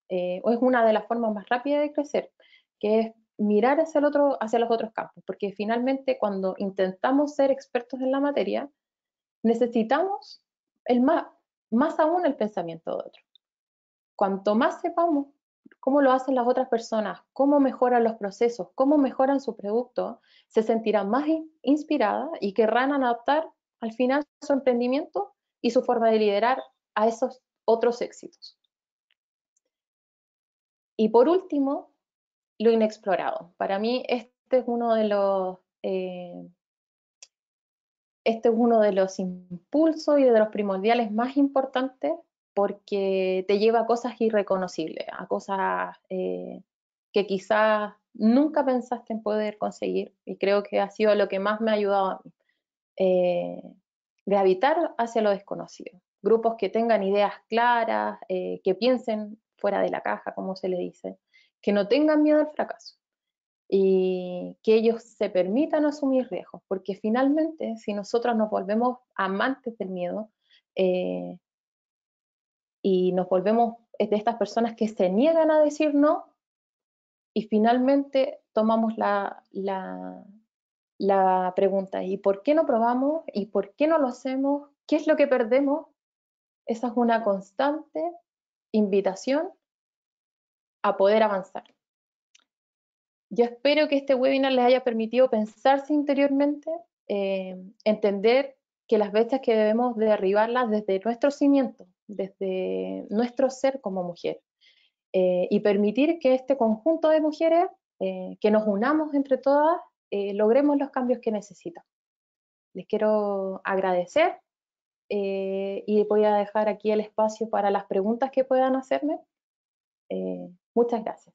eh, es una de las formas más rápidas de crecer, que es mirar hacia, los otros campos, porque finalmente cuando intentamos ser expertos en la materia, necesitamos el más, más aún el pensamiento de otros... Cuanto más sepamos cómo lo hacen las otras personas, cómo mejoran los procesos, cómo mejoran su producto, se sentirán más inspiradas y querrán adaptar al final su emprendimiento y su forma de liderar a esos otros éxitos. Y por último, lo inexplorado. Para mí este es uno de los... Eh, este es uno de los impulsos y de los primordiales más importantes porque te lleva a cosas irreconocibles, a cosas eh, que quizás nunca pensaste en poder conseguir y creo que ha sido lo que más me ha ayudado a mí. gravitar eh, hacia lo desconocido. Grupos que tengan ideas claras, que piensen fuera de la caja, como se le dice, que no tengan miedo al fracaso y que ellos se permitan asumir riesgos, porque finalmente si nosotros nos volvemos amantes del miedo eh, y nos volvemos de estas personas que se niegan a decir no y finalmente tomamos la, la pregunta, ¿y por qué no probamos? ¿Y por qué no lo hacemos? ¿Qué es lo que perdemos? Esa es una constante invitación poder avanzar. Yo espero que este webinar les haya permitido pensarse interiormente, eh, entender que las bestias que debemos derribarlas desde nuestro cimiento, desde nuestro ser como mujer, eh, y permitir que este conjunto de mujeres, eh, que nos unamos entre todas, logremos los cambios que necesitan. Les quiero agradecer y voy a dejar aquí el espacio para las preguntas que puedan hacerme. Eh, muchas gracias.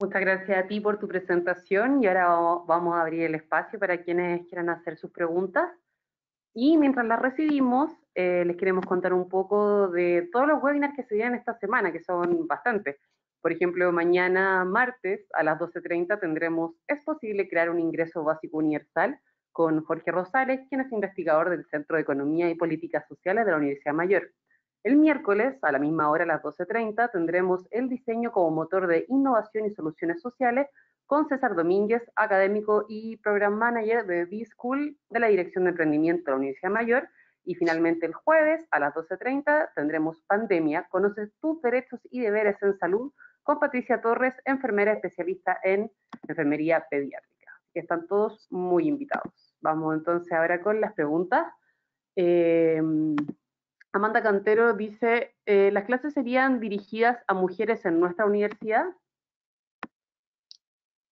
Muchas gracias a ti por tu presentación y ahora vamos a abrir el espacio para quienes quieran hacer sus preguntas. Y mientras las recibimos, eh, les queremos contar un poco de todos los webinars que se dieron esta semana, que son bastantes. Por ejemplo, mañana martes a las 12.30 tendremos Es posible crear un ingreso básico universal con Jorge Rosales, quien es investigador del Centro de Economía y Políticas Sociales de la Universidad Mayor. El miércoles, a la misma hora, a las 12.30, tendremos el diseño como motor de innovación y soluciones sociales con César Domínguez, académico y program manager de B-School de la Dirección de Emprendimiento de la Universidad Mayor. Y finalmente, el jueves, a las 12.30, tendremos Pandemia, conoces tus derechos y deberes en salud con Patricia Torres, enfermera especialista en enfermería pediátrica. Están todos muy invitados. Vamos entonces ahora con las preguntas. Em, Amanda Cantero dice, eh, ¿las clases serían dirigidas a mujeres en nuestra universidad?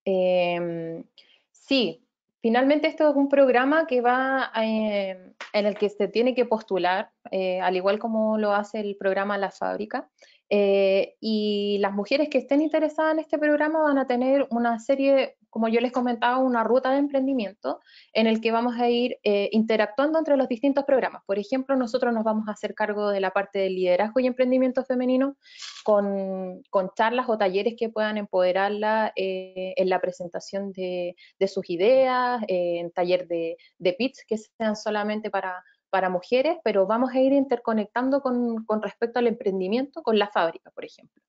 Em, sí, finalmente esto es un programa que va em, en el que se tiene que postular, eh, al igual como lo hace el programa La Fábrica. Eh, y las mujeres que estén interesadas en este programa van a tener una serie como yo les comentaba, una ruta de emprendimiento en el que vamos a ir eh, interactuando entre los distintos programas. Por ejemplo, nosotros nos vamos a hacer cargo de la parte de liderazgo y emprendimiento femenino con, charlas o talleres que puedan empoderarla eh, en la presentación de, sus ideas, eh, en taller de, de pitch que sean solamente para mujeres, pero vamos a ir interconectando con respecto al emprendimiento con la fábrica, por ejemplo.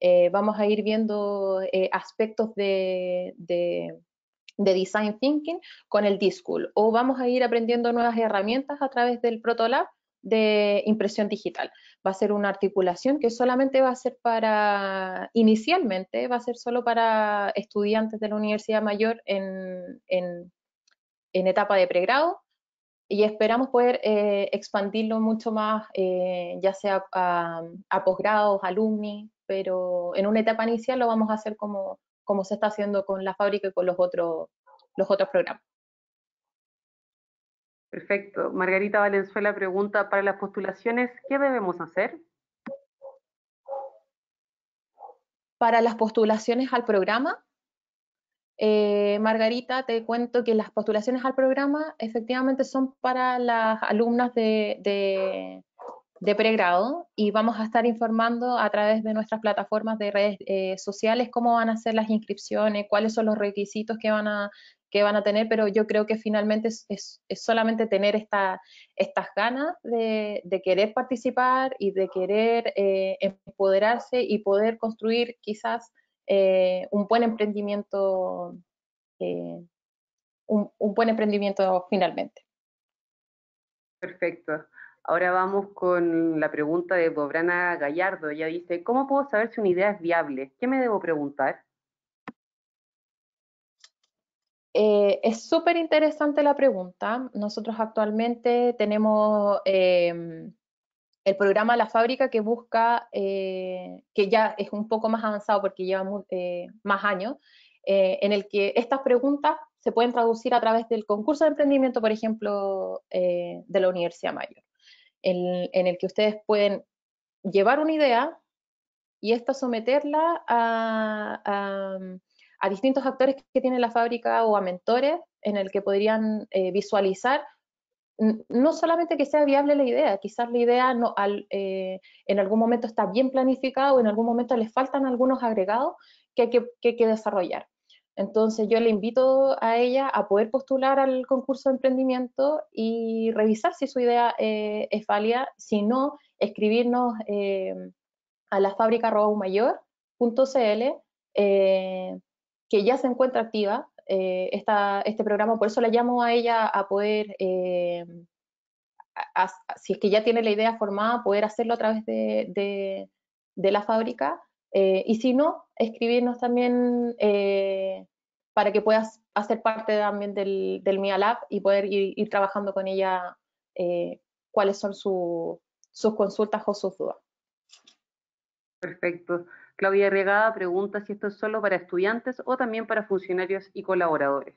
Eh, vamos a ir viendo eh, aspectos de, de, design thinking con el discool o vamos a ir aprendiendo nuevas herramientas a través del Protolab de impresión digital. Va a ser una articulación que solamente va a ser para, inicialmente, va a ser solo para estudiantes de la Universidad Mayor en, en, en etapa de pregrado y esperamos poder eh, expandirlo mucho más, ya sea a, a posgrados, alumni, pero en una etapa inicial lo vamos a hacer como, como se está haciendo con la fábrica y con los otros, los otros programas. Perfecto. Margarita Valenzuela pregunta, para las postulaciones, ¿qué debemos hacer? Para las postulaciones al programa, eh, Margarita, te cuento que las postulaciones al programa efectivamente son para las alumnas de, de pregrado y vamos a estar informando a través de nuestras plataformas de redes eh, sociales cómo van a ser las inscripciones, cuáles son los requisitos que van a, que van a tener, pero yo creo que finalmente es, solamente tener esta, estas ganas de, querer participar y de querer eh, empoderarse y poder construir quizás eh, un buen emprendimiento, un buen emprendimiento finalmente. Perfecto. Ahora vamos con la pregunta de Bobrana Gallardo. Ella dice, ¿cómo puedo saber si una idea es viable? ¿Qué me debo preguntar? Eh, es súper interesante la pregunta. Nosotros actualmente tenemos em, el programa La Fábrica que busca, eh, que ya es un poco más avanzado porque lleva eh, más años, en el que estas preguntas se pueden traducir a través del concurso de emprendimiento, por ejemplo, de la Universidad Mayor en, el que ustedes pueden llevar una idea y esta someterla mm, a, distintos actores que tiene la fábrica o a mentores en el que podrían eh, visualizar no solamente que sea viable la idea, quizás la idea no, eh, en algún momento está bien planificada o en algún momento les faltan algunos agregados que hay que desarrollar. Entonces yo le invito a ella a poder postular al concurso de emprendimiento y revisar si su idea eh, es válida, si no, escribirnos eh, a la fábrica eh, que ya se encuentra activa este programa, por eso la llamo a ella a poder, si es que ya tiene la idea formada, poder hacerlo a través de la fábrica eh, y si no, escribirnos también eh, para que puedas hacer parte también del, del MIA Lab y poder ir, trabajando con ella eh, cuáles son sus consultas o sus dudas. Perfecto. Claudia Regada pregunta si esto es solo para estudiantes o también para funcionarios y colaboradores.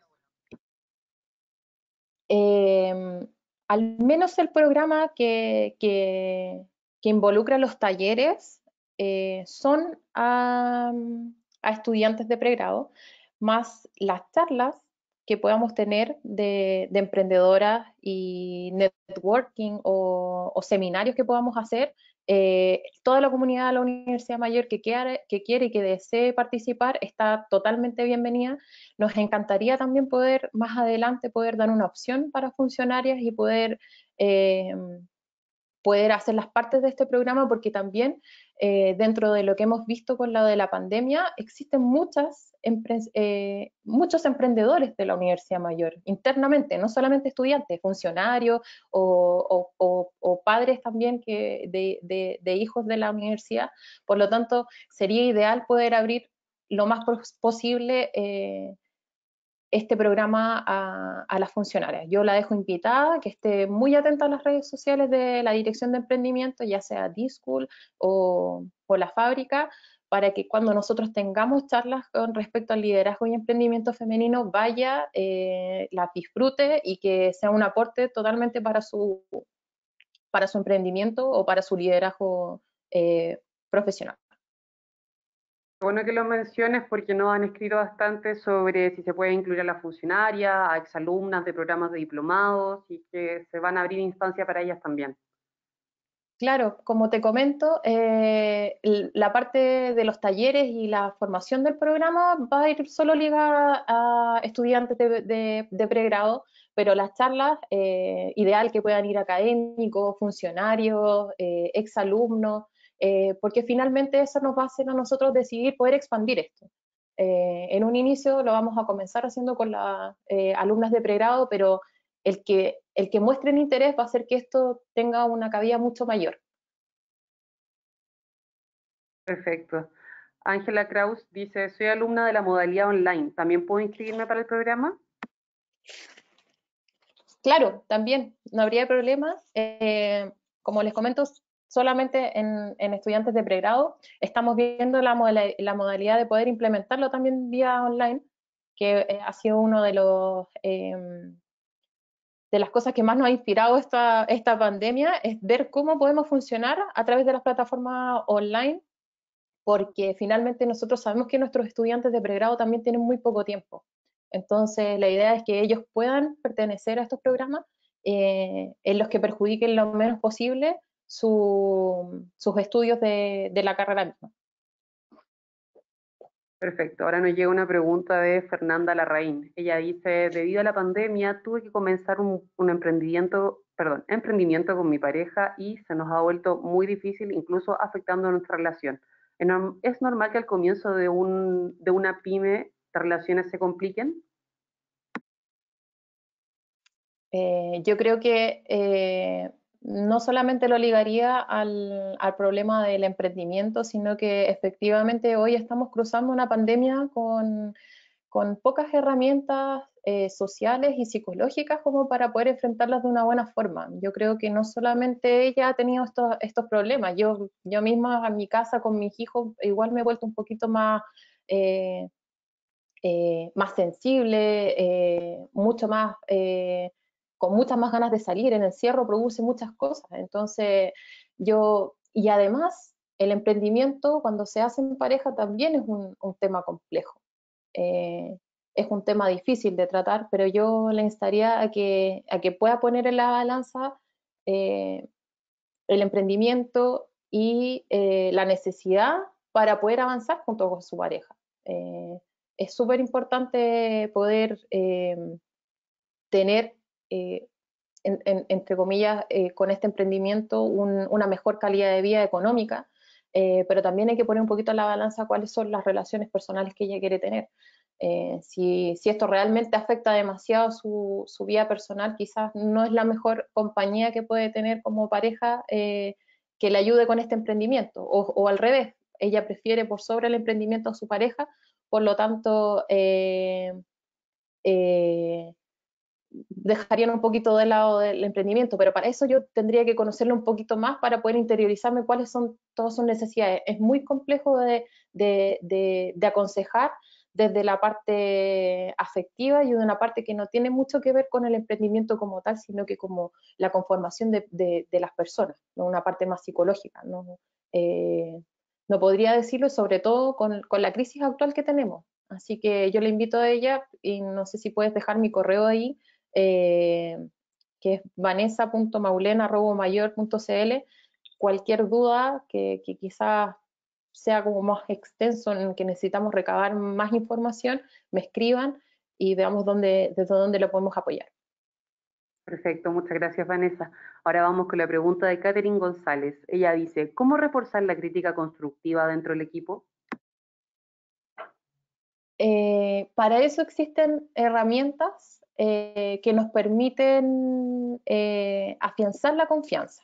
Em, al menos el programa que, que, involucra los talleres eh, son mm, a, estudiantes de pregrado, más las charlas que podamos tener de, emprendedoras y networking o, seminarios que podamos hacer, eh, toda la comunidad de la Universidad Mayor que, que quiere y que desee participar está totalmente bienvenida. Nos encantaría también poder más adelante poder dar una opción para funcionarias y poder, eh, mm, poder hacer las partes de este programa porque también eh, dentro de lo que hemos visto con la de la pandemia, existen muchas eh, muchos emprendedores de la Universidad Mayor internamente, no solamente estudiantes, funcionarios o, padres también que de, hijos de la universidad. Por lo tanto, sería ideal poder abrir lo más posible eh, este programa a, las funcionarias. Yo la dejo invitada, que esté muy atenta a las redes sociales de la Dirección de Emprendimiento, ya sea Discool o, o la fábrica, para que cuando nosotros tengamos charlas con respecto al liderazgo y emprendimiento femenino, vaya, eh, la disfrute y que sea un aporte totalmente para su, para su emprendimiento o para su liderazgo eh, profesional bueno que lo menciones porque nos han escrito bastante sobre si se puede incluir a las funcionarias, a exalumnas de programas de diplomados y que se van a abrir instancias para ellas también. Claro, como te comento, eh, la parte de los talleres y la formación del programa va a ir solo ligada a estudiantes de, pregrado, pero las charlas, eh, ideal que puedan ir académicos, funcionarios, eh, exalumnos, eh, porque finalmente eso nos va a hacer a nosotros decidir poder expandir esto. Eh, en un inicio lo vamos a comenzar haciendo con las eh, alumnas de pregrado, pero el que, el que muestren interés va a hacer que esto tenga una cabida mucho mayor. Perfecto. Ángela Kraus dice, soy alumna de la modalidad online, ¿también puedo inscribirme para el programa? Claro, también, no habría problema. como les comento, solamente en, estudiantes de pregrado. Estamos viendo la, modalidad de poder implementarlo también vía online, que eh, ha sido uno de los... Em, de las cosas que más nos ha inspirado esta, pandemia es ver cómo podemos funcionar a través de las plataformas online, porque finalmente nosotros sabemos que nuestros estudiantes de pregrado también tienen muy poco tiempo. Entonces, la idea es que ellos puedan pertenecer a estos programas eh, en los que perjudiquen lo menos posible sus estudios de, la carrera misma. Perfecto. Ahora nos llega una pregunta de Fernanda Larraín. Ella dice, debido a la pandemia tuve que comenzar un, emprendimiento, perdón, emprendimiento con mi pareja y se nos ha vuelto muy difícil, incluso afectando nuestra relación. ¿Es normal que al comienzo de, una pyme las relaciones se compliquen? Eh, yo creo que eh, no solamente lo ligaría al, problema del emprendimiento, sino que efectivamente hoy estamos cruzando una pandemia con, pocas herramientas eh, sociales y psicológicas como para poder enfrentarlas de una buena forma. Yo creo que no solamente ella ha tenido estos, problemas, yo, yo misma en mi casa con mis hijos igual me he vuelto un poquito más... Eh, eh, más sensible, mucho más con muchas más ganas de salir. en El encierro produce muchas cosas. Entonces, yo, y además, el emprendimiento cuando se hace en pareja también es un, tema complejo. Eh, es un tema difícil de tratar, pero yo le instaría a que, a que pueda poner en la balanza eh, el emprendimiento y eh, la necesidad para poder avanzar junto con su pareja. es súper importante poder tener eh, entre comillas, eh, con este emprendimiento una mejor calidad de vida económica, eh, pero también hay que poner un poquito en la balanza cuáles son las relaciones personales que ella quiere tener. si, si, esto realmente afecta demasiado su, su, vida personal, quizás no es la mejor compañía que puede tener como pareja que le ayude con este emprendimiento, o, o, al revés, ella prefiere por sobre el emprendimiento a su pareja, por lo tanto, eh, dejarían un poquito de lado el emprendimiento, pero para eso yo tendría que conocerlo un poquito más para poder interiorizarme cuáles son todas sus necesidades. Es muy complejo de, de, aconsejar desde la parte afectiva y de una parte que no tiene mucho que ver con el emprendimiento como tal, sino que como la conformación de, de, las personas, una parte más psicológica. No, eh, no podría decirlo, sobre todo con, con, la crisis actual que tenemos. Así que yo le invito a ella, y no sé si puedes dejar mi correo ahí, eh, que es vanesa.maulena@mayor.cl Cualquier duda que, quizás sea como más extenso, en que necesitamos recabar más información, me escriban y veamos dónde, desde dónde lo podemos apoyar. Perfecto, muchas gracias Vanessa. Ahora vamos con la pregunta de Catherine González. Ella dice, ¿cómo reforzar la crítica constructiva dentro del equipo? Eh, para eso existen herramientas eh, que nos permiten eh, afianzar la confianza.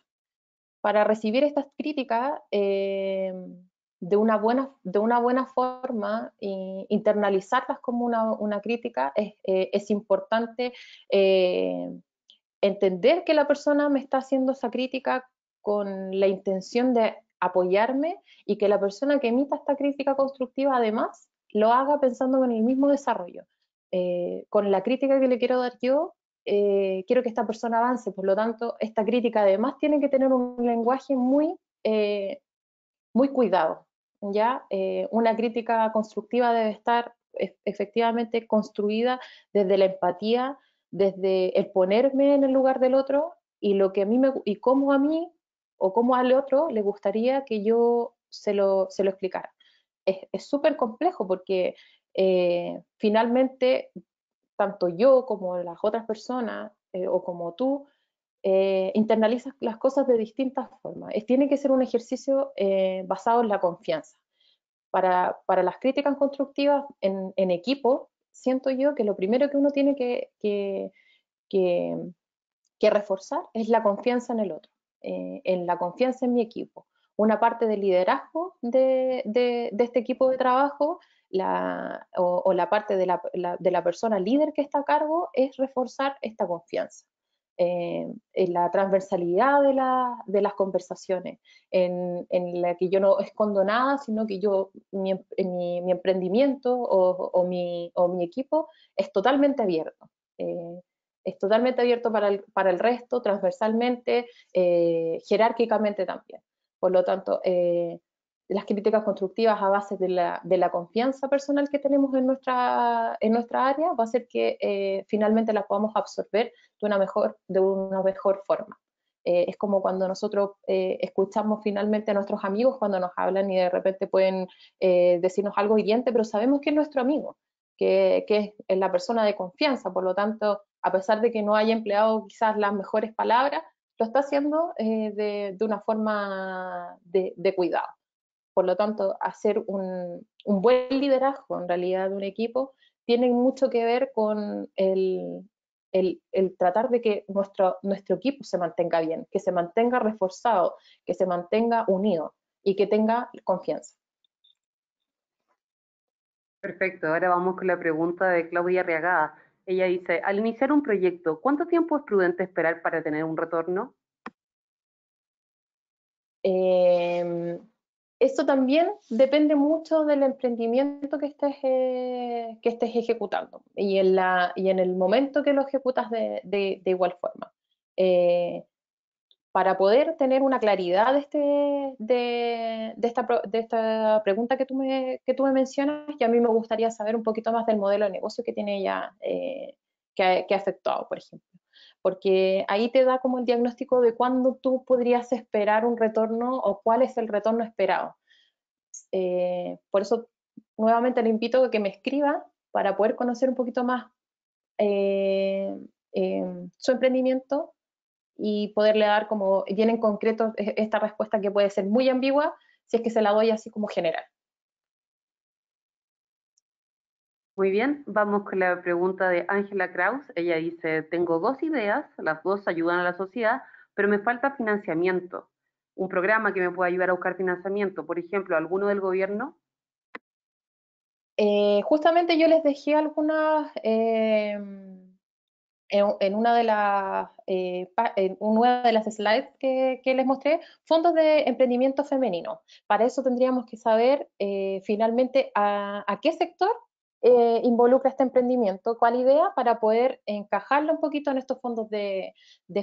Para recibir estas críticas eh, de, una buena, de una buena forma, e internalizarlas como una, crítica, es, es importante entender que la persona me está haciendo esa crítica con la intención de apoyarme y que la persona que emita esta crítica constructiva además lo haga pensando en el mismo desarrollo. Eh, con la crítica que le quiero dar yo, eh, quiero que esta persona avance, por lo tanto, esta crítica además tiene que tener un lenguaje muy, eh, muy cuidado, ¿ya? una crítica constructiva debe estar efectivamente construida desde la empatía, desde el ponerme en el lugar del otro y lo que a mí y cómo a mí o cómo al otro le gustaría que yo se lo, se lo explicara. Es súper complejo porque eh, finalmente, tanto yo como las otras personas eh, o como tú, eh, internalizas las cosas de distintas formas. tiene que ser un ejercicio basado en la confianza. Para, para las críticas constructivas en, equipo, siento yo que lo primero que uno tiene que, que, que, reforzar es la confianza en el otro, en la confianza en mi equipo una parte del liderazgo de, de, de, este equipo de trabajo la, o, la parte de la, persona líder que está a cargo es reforzar esta confianza. Eh, en la transversalidad de, de las conversaciones, en, la que yo no escondo nada, sino que yo, mi, em, mi, emprendimiento o, mi, equipo es totalmente abierto. Eh, es totalmente abierto para el, resto, transversalmente, eh, jerárquicamente también. Por lo tanto, las críticas constructivas a base de la, confianza personal que tenemos en nuestra, en nuestra área va a ser que eh, finalmente las podamos absorber de una mejor, de una mejor forma. Eh, es como cuando nosotros eh, escuchamos finalmente a nuestros amigos cuando nos hablan y de repente pueden decirnos algo hiriente, pero sabemos que es nuestro amigo, que, es la persona de confianza, por lo tanto, a pesar de que no haya empleado quizás las mejores palabras, lo está haciendo de, una forma de cuidado. Por lo tanto, hacer un, buen liderazgo en realidad de un equipo tiene mucho que ver con el, tratar de que nuestro, nuestro equipo se mantenga bien, que se mantenga reforzado, que se mantenga unido y que tenga confianza. Perfecto, ahora vamos con la pregunta de Claudia Riagada. Ella dice, al iniciar un proyecto, ¿cuánto tiempo es prudente esperar para tener un retorno? Em, esto también depende mucho del emprendimiento que estés, eh, que estés ejecutando y en, la, y en, el momento que lo ejecutas de, igual forma. Eh, para poder tener una claridad de, este, esta, pregunta que tú, me, que tú me mencionas, y a mí me gustaría saber un poquito más del modelo de negocio que tiene ya, que, eh, que ha efectuado, por ejemplo porque ahí te da como el diagnóstico de cuándo tú podrías esperar un retorno o cuál es el retorno esperado. Eh, por eso, nuevamente le invito a que me escriba para poder conocer un poquito más eh, em, su emprendimiento y poderle dar como bien en concreto e-, esta respuesta que puede ser muy ambigua si es que se la doy así como general. Muy bien, vamos con la pregunta de Ángela Kraus. Ella dice, tengo dos ideas, las dos ayudan a la sociedad, pero me falta financiamiento. Un programa que me pueda ayudar a buscar financiamiento, por ejemplo, alguno del gobierno. Eh, justamente yo les dejé algunas em, en, una de las eh, de las slides que, les mostré fondos de emprendimiento femenino. Para eso tendríamos que saber eh, finalmente a qué sector eh, involucra este emprendimiento, cuál idea, para poder encajarlo un poquito en estos fondos de,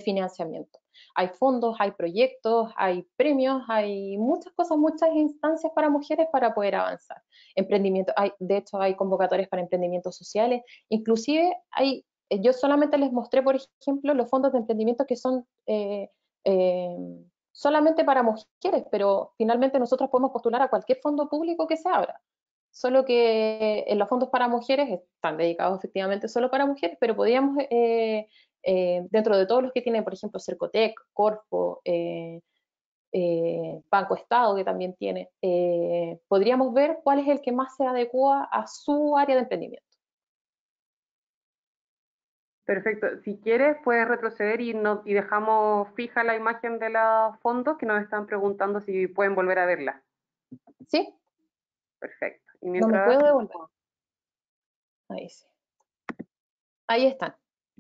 financiamiento. Hay fondos, hay proyectos, hay premios, hay muchas cosas, muchas instancias para mujeres para poder avanzar. Emprendimiento, hay, de hecho hay convocatorias para emprendimientos sociales, inclusive hay, eh, yo solamente les mostré, por ejemplo, los fondos de emprendimiento que son... Eh, em, solamente para mujeres, pero finalmente nosotros podemos postular a cualquier fondo público que se abra solo que en los fondos para mujeres están dedicados efectivamente solo para mujeres, pero podríamos, eh, eh, dentro de todos los que tienen, por ejemplo, Cercotec, Corfo, eh, Banco Estado, que también tiene, podríamos ver cuál es el que más se adecua a su área de emprendimiento. Perfecto. Si quieres, puedes retroceder y, y dejamos fija la imagen de los fondos que nos están preguntando si pueden volver a verla. Sí. Perfecto. No puedo Ahí Ahí están.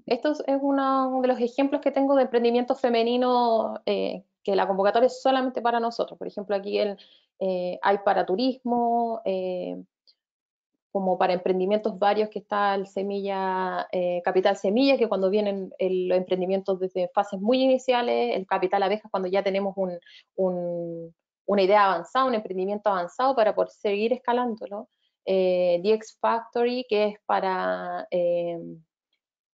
Esto es uno de los ejemplos que tengo de emprendimiento femenino, eh, que la convocatoria es solamente para nosotros. Por ejemplo, aquí el, eh, hay para turismo, eh, como para emprendimientos varios que está el Semilla, Capital Semilla, que cuando vienen los emprendimientos desde fases muy iniciales, el Capital Abejas cuando ya tenemos un, una idea avanzada, un emprendimiento avanzado para poder seguir escalándolo. Eh, Factory, que es para eh,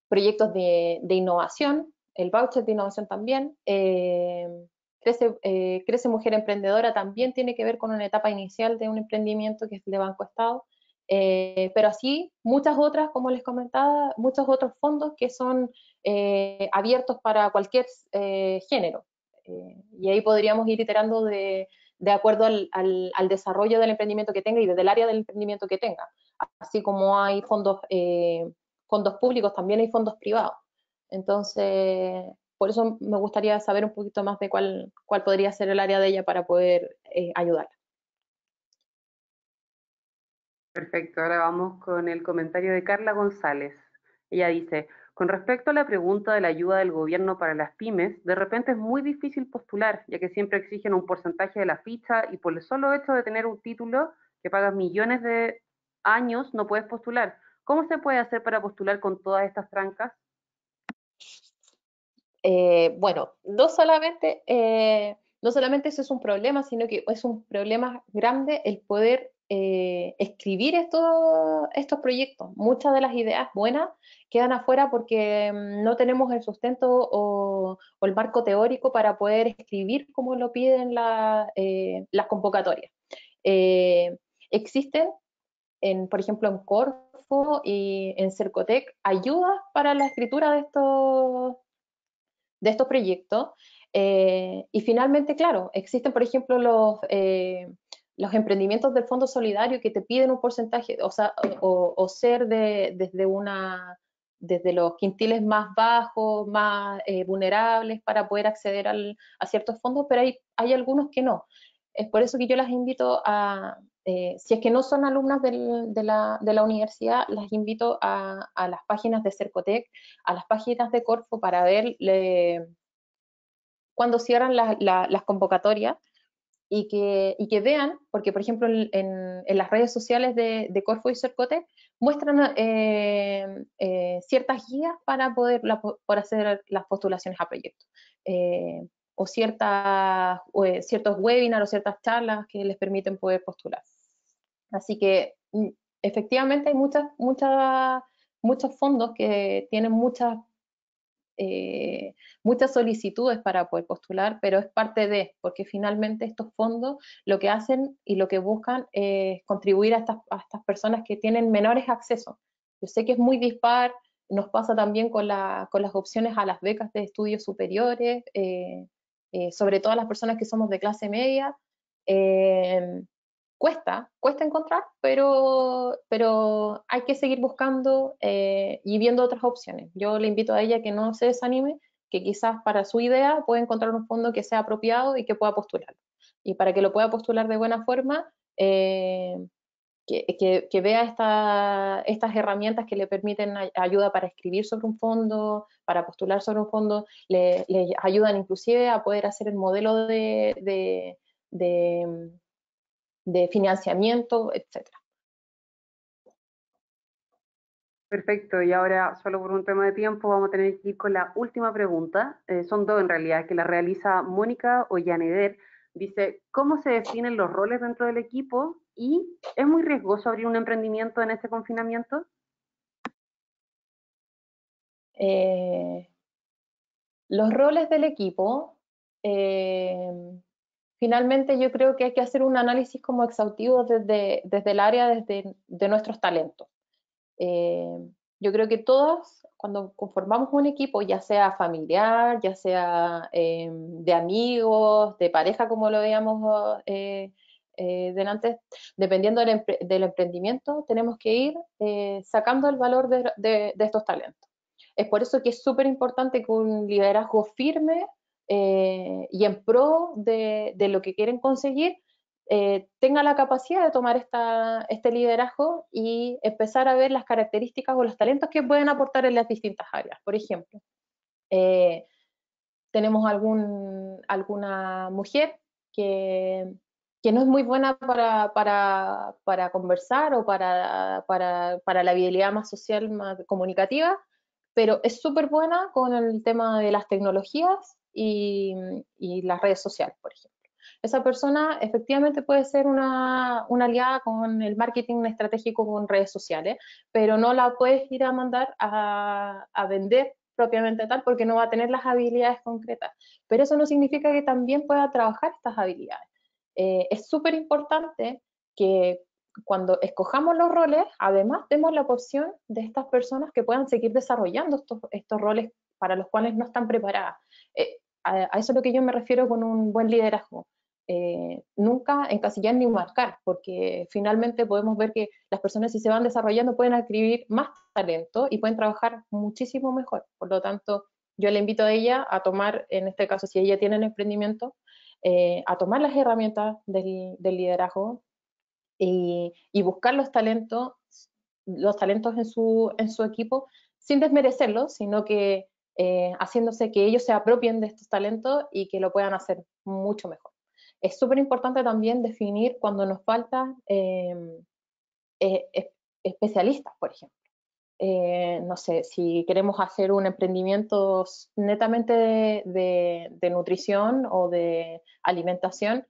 proyectos de, innovación, el voucher de innovación también. Eh, crece, eh, crece Mujer Emprendedora también tiene que ver con una etapa inicial de un emprendimiento que es el de Banco Estado. pero así muchas otras, como les comentaba, muchos otros fondos que son abiertos para cualquier género. Eh, y ahí podríamos ir iterando de, de acuerdo al, al, desarrollo del emprendimiento que tenga y desde el área del emprendimiento que tenga. Así como hay eh, fondos, públicos, también hay fondos privados. Entonces, por eso me gustaría saber un poquito más de cuál, cuál podría ser el área de ella para poder eh, ayudarla. Perfecto, ahora vamos con el comentario de Carla González. Ella dice, con respecto a la pregunta de la ayuda del gobierno para las pymes, de repente es muy difícil postular, ya que siempre exigen un porcentaje de la ficha y por el solo hecho de tener un título que pagas millones de años no puedes postular. ¿Cómo se puede hacer para postular con todas estas trancas? Eh, bueno, no solamente, eh, no solamente eso es un problema, sino que es un problema grande el poder eh, escribir estos proyectos. Muchas de las ideas buenas quedan afuera porque mm, no tenemos el sustento o, el marco teórico para poder escribir como lo piden eh, las convocatorias. Eh, existen, por ejemplo, en Corfo y en Cercotec, ayudas para la escritura de estos, de estos proyectos. y finalmente, claro, existen, por ejemplo, los los emprendimientos del Fondo Solidario que te piden un porcentaje, o ser de, desde una desde los quintiles más bajos, más eh, vulnerables para poder acceder a ciertos fondos, pero hay, hay algunos que no. Es por eso que yo las invito a, eh, si es que no son alumnas de, la, de, la, universidad, las invito a, las páginas de Cercotec, a las páginas de Corfo para ver eh, cuando cierran las convocatorias y que, que vean, porque por ejemplo en, las redes sociales de, de Corfo y Cercote muestran eh, eh, ciertas guías para poder la, hacer las postulaciones a proyectos. Eh, o ciertas, ciertos webinars o ciertas charlas que les permiten poder postular. Así que mm, efectivamente hay muchas, muchas, muchos fondos que tienen muchas eh, muchas solicitudes para poder postular, pero es parte de, porque finalmente estos fondos lo que hacen y lo que buscan es contribuir a estas, personas que tienen menores accesos. Yo sé que es muy dispar, nos pasa también con, las opciones a las becas de estudios superiores, eh, eh, sobre todo a las personas que somos de clase media cuesta, cuesta encontrar, pero, pero hay que seguir buscando eh, y viendo otras opciones. Yo le invito a ella que no se desanime, que quizás para su idea puede encontrar un fondo que sea apropiado y que pueda postular. Y para que lo pueda postular de buena forma, eh, que, vea estas herramientas que le permiten ayuda para escribir sobre un fondo, para postular sobre un fondo, le, ayudan inclusive a poder hacer el modelo de de financiamiento, etcétera. Perfecto, y ahora solo por un tema de tiempo vamos a tener que ir con la última pregunta. Eh, son dos en realidad, que la realiza Mónica o Yaneder. Dice, ¿cómo se definen los roles dentro del equipo? ¿Y es muy riesgoso abrir un emprendimiento en este confinamiento? Eh, los roles del equipo finalmente yo creo que hay que hacer un análisis como exhaustivo desde, el área de nuestros talentos. Eh, yo creo que todos, cuando conformamos un equipo, ya sea familiar, ya sea eh, de amigos, de pareja, como lo veíamos eh, delante, dependiendo del, emprendimiento, tenemos que ir sacando el valor de, de estos talentos. Es por eso que es súper importante que un liderazgo firme eh, y en pro de, de, lo que quieren conseguir, eh, tenga la capacidad de tomar esta, este liderazgo y empezar a ver las características o los talentos que pueden aportar en las distintas áreas. Por ejemplo, eh, tenemos algún, alguna mujer que, que, no es muy buena para, para, para conversar o para, para, la habilidad más social, más comunicativa, pero es súper buena con el tema de las tecnologías y, las redes sociales, por ejemplo esa persona efectivamente puede ser una, aliada con el marketing estratégico con redes sociales, pero no la puedes ir a mandar a, vender propiamente tal porque no va a tener las habilidades concretas. Pero eso no significa que también pueda trabajar estas habilidades. Eh, es súper importante que cuando escojamos los roles, además demos la opción de estas personas que puedan seguir desarrollando estos, roles para los cuales no están preparadas. Eh, a, eso es lo que yo me refiero con un buen liderazgo. Eh, nunca encasillar ni marcar, porque finalmente podemos ver que las personas si se van desarrollando pueden adquirir más talento y pueden trabajar muchísimo mejor. Por lo tanto, yo le invito a ella a tomar, en este caso, si ella tiene un emprendimiento, eh, a tomar las herramientas del, liderazgo y, buscar los talentos, los talentos en su, en su equipo, sin desmerecerlos, sino que eh, haciéndose que ellos se apropien de estos talentos y que lo puedan hacer mucho mejor. Es súper importante también definir cuando nos falta eh, eh, especialistas, por ejemplo. no sé, si queremos hacer un emprendimiento netamente de, de nutrición o de alimentación,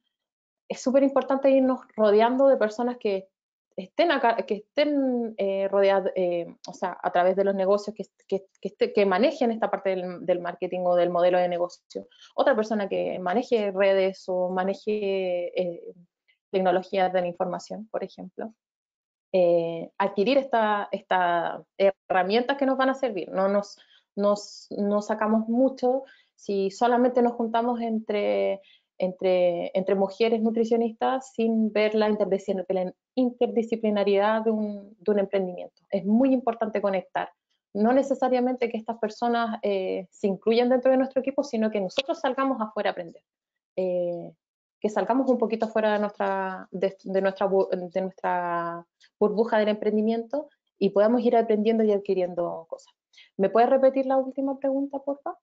es súper importante irnos rodeando de personas que estén, acá, que estén rodeadas eh, rodeados, eh, o sea, a través de los negocios que, que, que, manejen esta parte del, marketing o del modelo de negocio. Otra persona que maneje redes o maneje eh, tecnologías de la información, por ejemplo. adquirir estas esta herramientas que nos van a servir. No nos, nos sacamos mucho si solamente nos juntamos entre entre, mujeres nutricionistas sin ver la interdisciplinaridad de un, emprendimiento. Es muy importante conectar. No necesariamente que estas personas eh, se incluyan dentro de nuestro equipo, sino que nosotros salgamos afuera a aprender. Eh, que salgamos un poquito afuera de nuestra, nuestra, de nuestra burbuja del emprendimiento y podamos ir aprendiendo y adquiriendo cosas. ¿Me puedes repetir la última pregunta, por favor?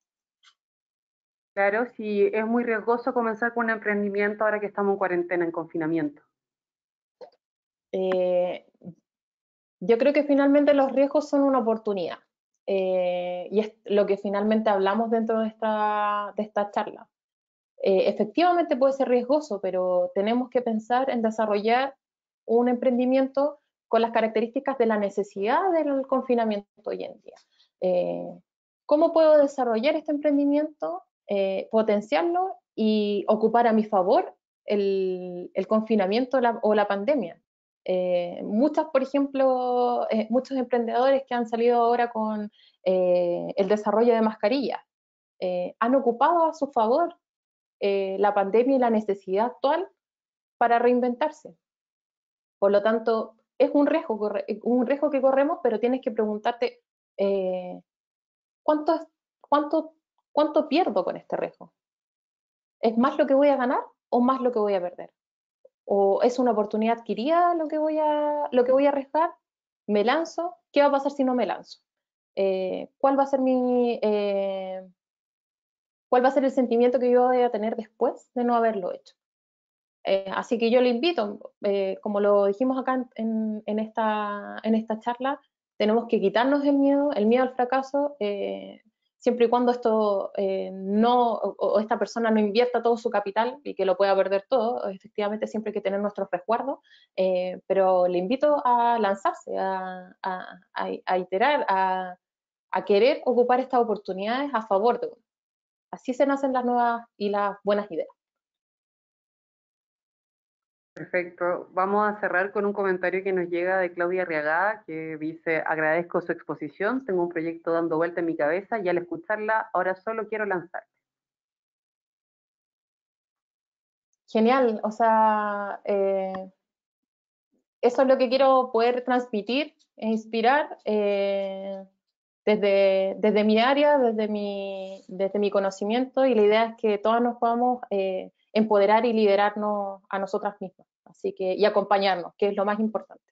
Claro, sí, es muy riesgoso comenzar con un emprendimiento ahora que estamos en cuarentena, en confinamiento. Eh, yo creo que finalmente los riesgos son una oportunidad eh, y es lo que finalmente hablamos dentro de esta, de esta charla. Eh, efectivamente puede ser riesgoso, pero tenemos que pensar en desarrollar un emprendimiento con las características de la necesidad del confinamiento hoy en día. ¿Cómo puedo desarrollar este emprendimiento eh, potenciarlo y ocupar a mi favor el, el confinamiento o la pandemia. Eh, muchas, por ejemplo, eh, muchos emprendedores que han salido ahora con el desarrollo de mascarillas han ocupado a su favor la pandemia y la necesidad actual para reinventarse. Por lo tanto, es un riesgo, un riesgo que corremos, pero tienes que preguntarte cuánto, cuánto ¿Cuánto pierdo con este riesgo? ¿Es más lo que voy a ganar o más lo que voy a perder? ¿O es una oportunidad adquirida lo que voy a, lo que voy a arriesgar? ¿Me lanzo? ¿Qué va a pasar si no me lanzo? Eh, ¿Cuál va a ser mi... Eh, ¿Cuál va a ser el sentimiento que yo voy a tener después de no haberlo hecho? Eh, así que yo le invito, como lo dijimos acá en, esta, en, esta, charla, tenemos que quitarnos el miedo, el miedo al fracaso, siempre y cuando esto eh, no, esta persona no invierta todo su capital y que lo pueda perder todo, efectivamente siempre hay que tener nuestros resguardos, eh, pero le invito a lanzarse, a, a iterar, a, querer ocupar estas oportunidades a favor de uno. Así se nacen las nuevas y las buenas ideas. Perfecto. Vamos a cerrar con un comentario que nos llega de Claudia Riagada, que dice, agradezco su exposición, tengo un proyecto dando vuelta en mi cabeza y al escucharla ahora solo quiero lanzar. Genial, o sea, eh, eso es lo que quiero poder transmitir e inspirar eh, desde, desde mi área, desde mi, desde mi conocimiento y la idea es que todos nos podamos... Eh, empoderar y liderarnos a nosotras mismas, así que, y acompañarnos, que es lo más importante.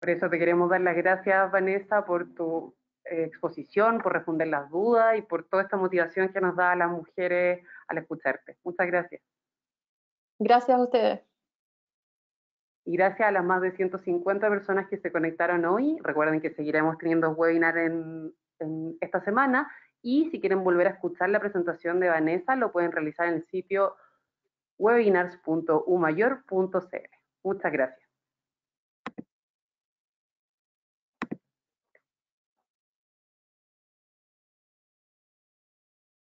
Por eso te queremos dar las gracias, Vanessa, por tu eh, exposición, por responder las dudas y por toda esta motivación que nos da a las mujeres al escucharte. Muchas gracias. Gracias a ustedes. Y gracias a las más de 150 personas que se conectaron hoy. Recuerden que seguiremos teniendo webinar en esta semana y si quieren volver a escuchar la presentación de Vanessa, lo pueden realizar en el sitio webinars.umayor.cl. Muchas gracias.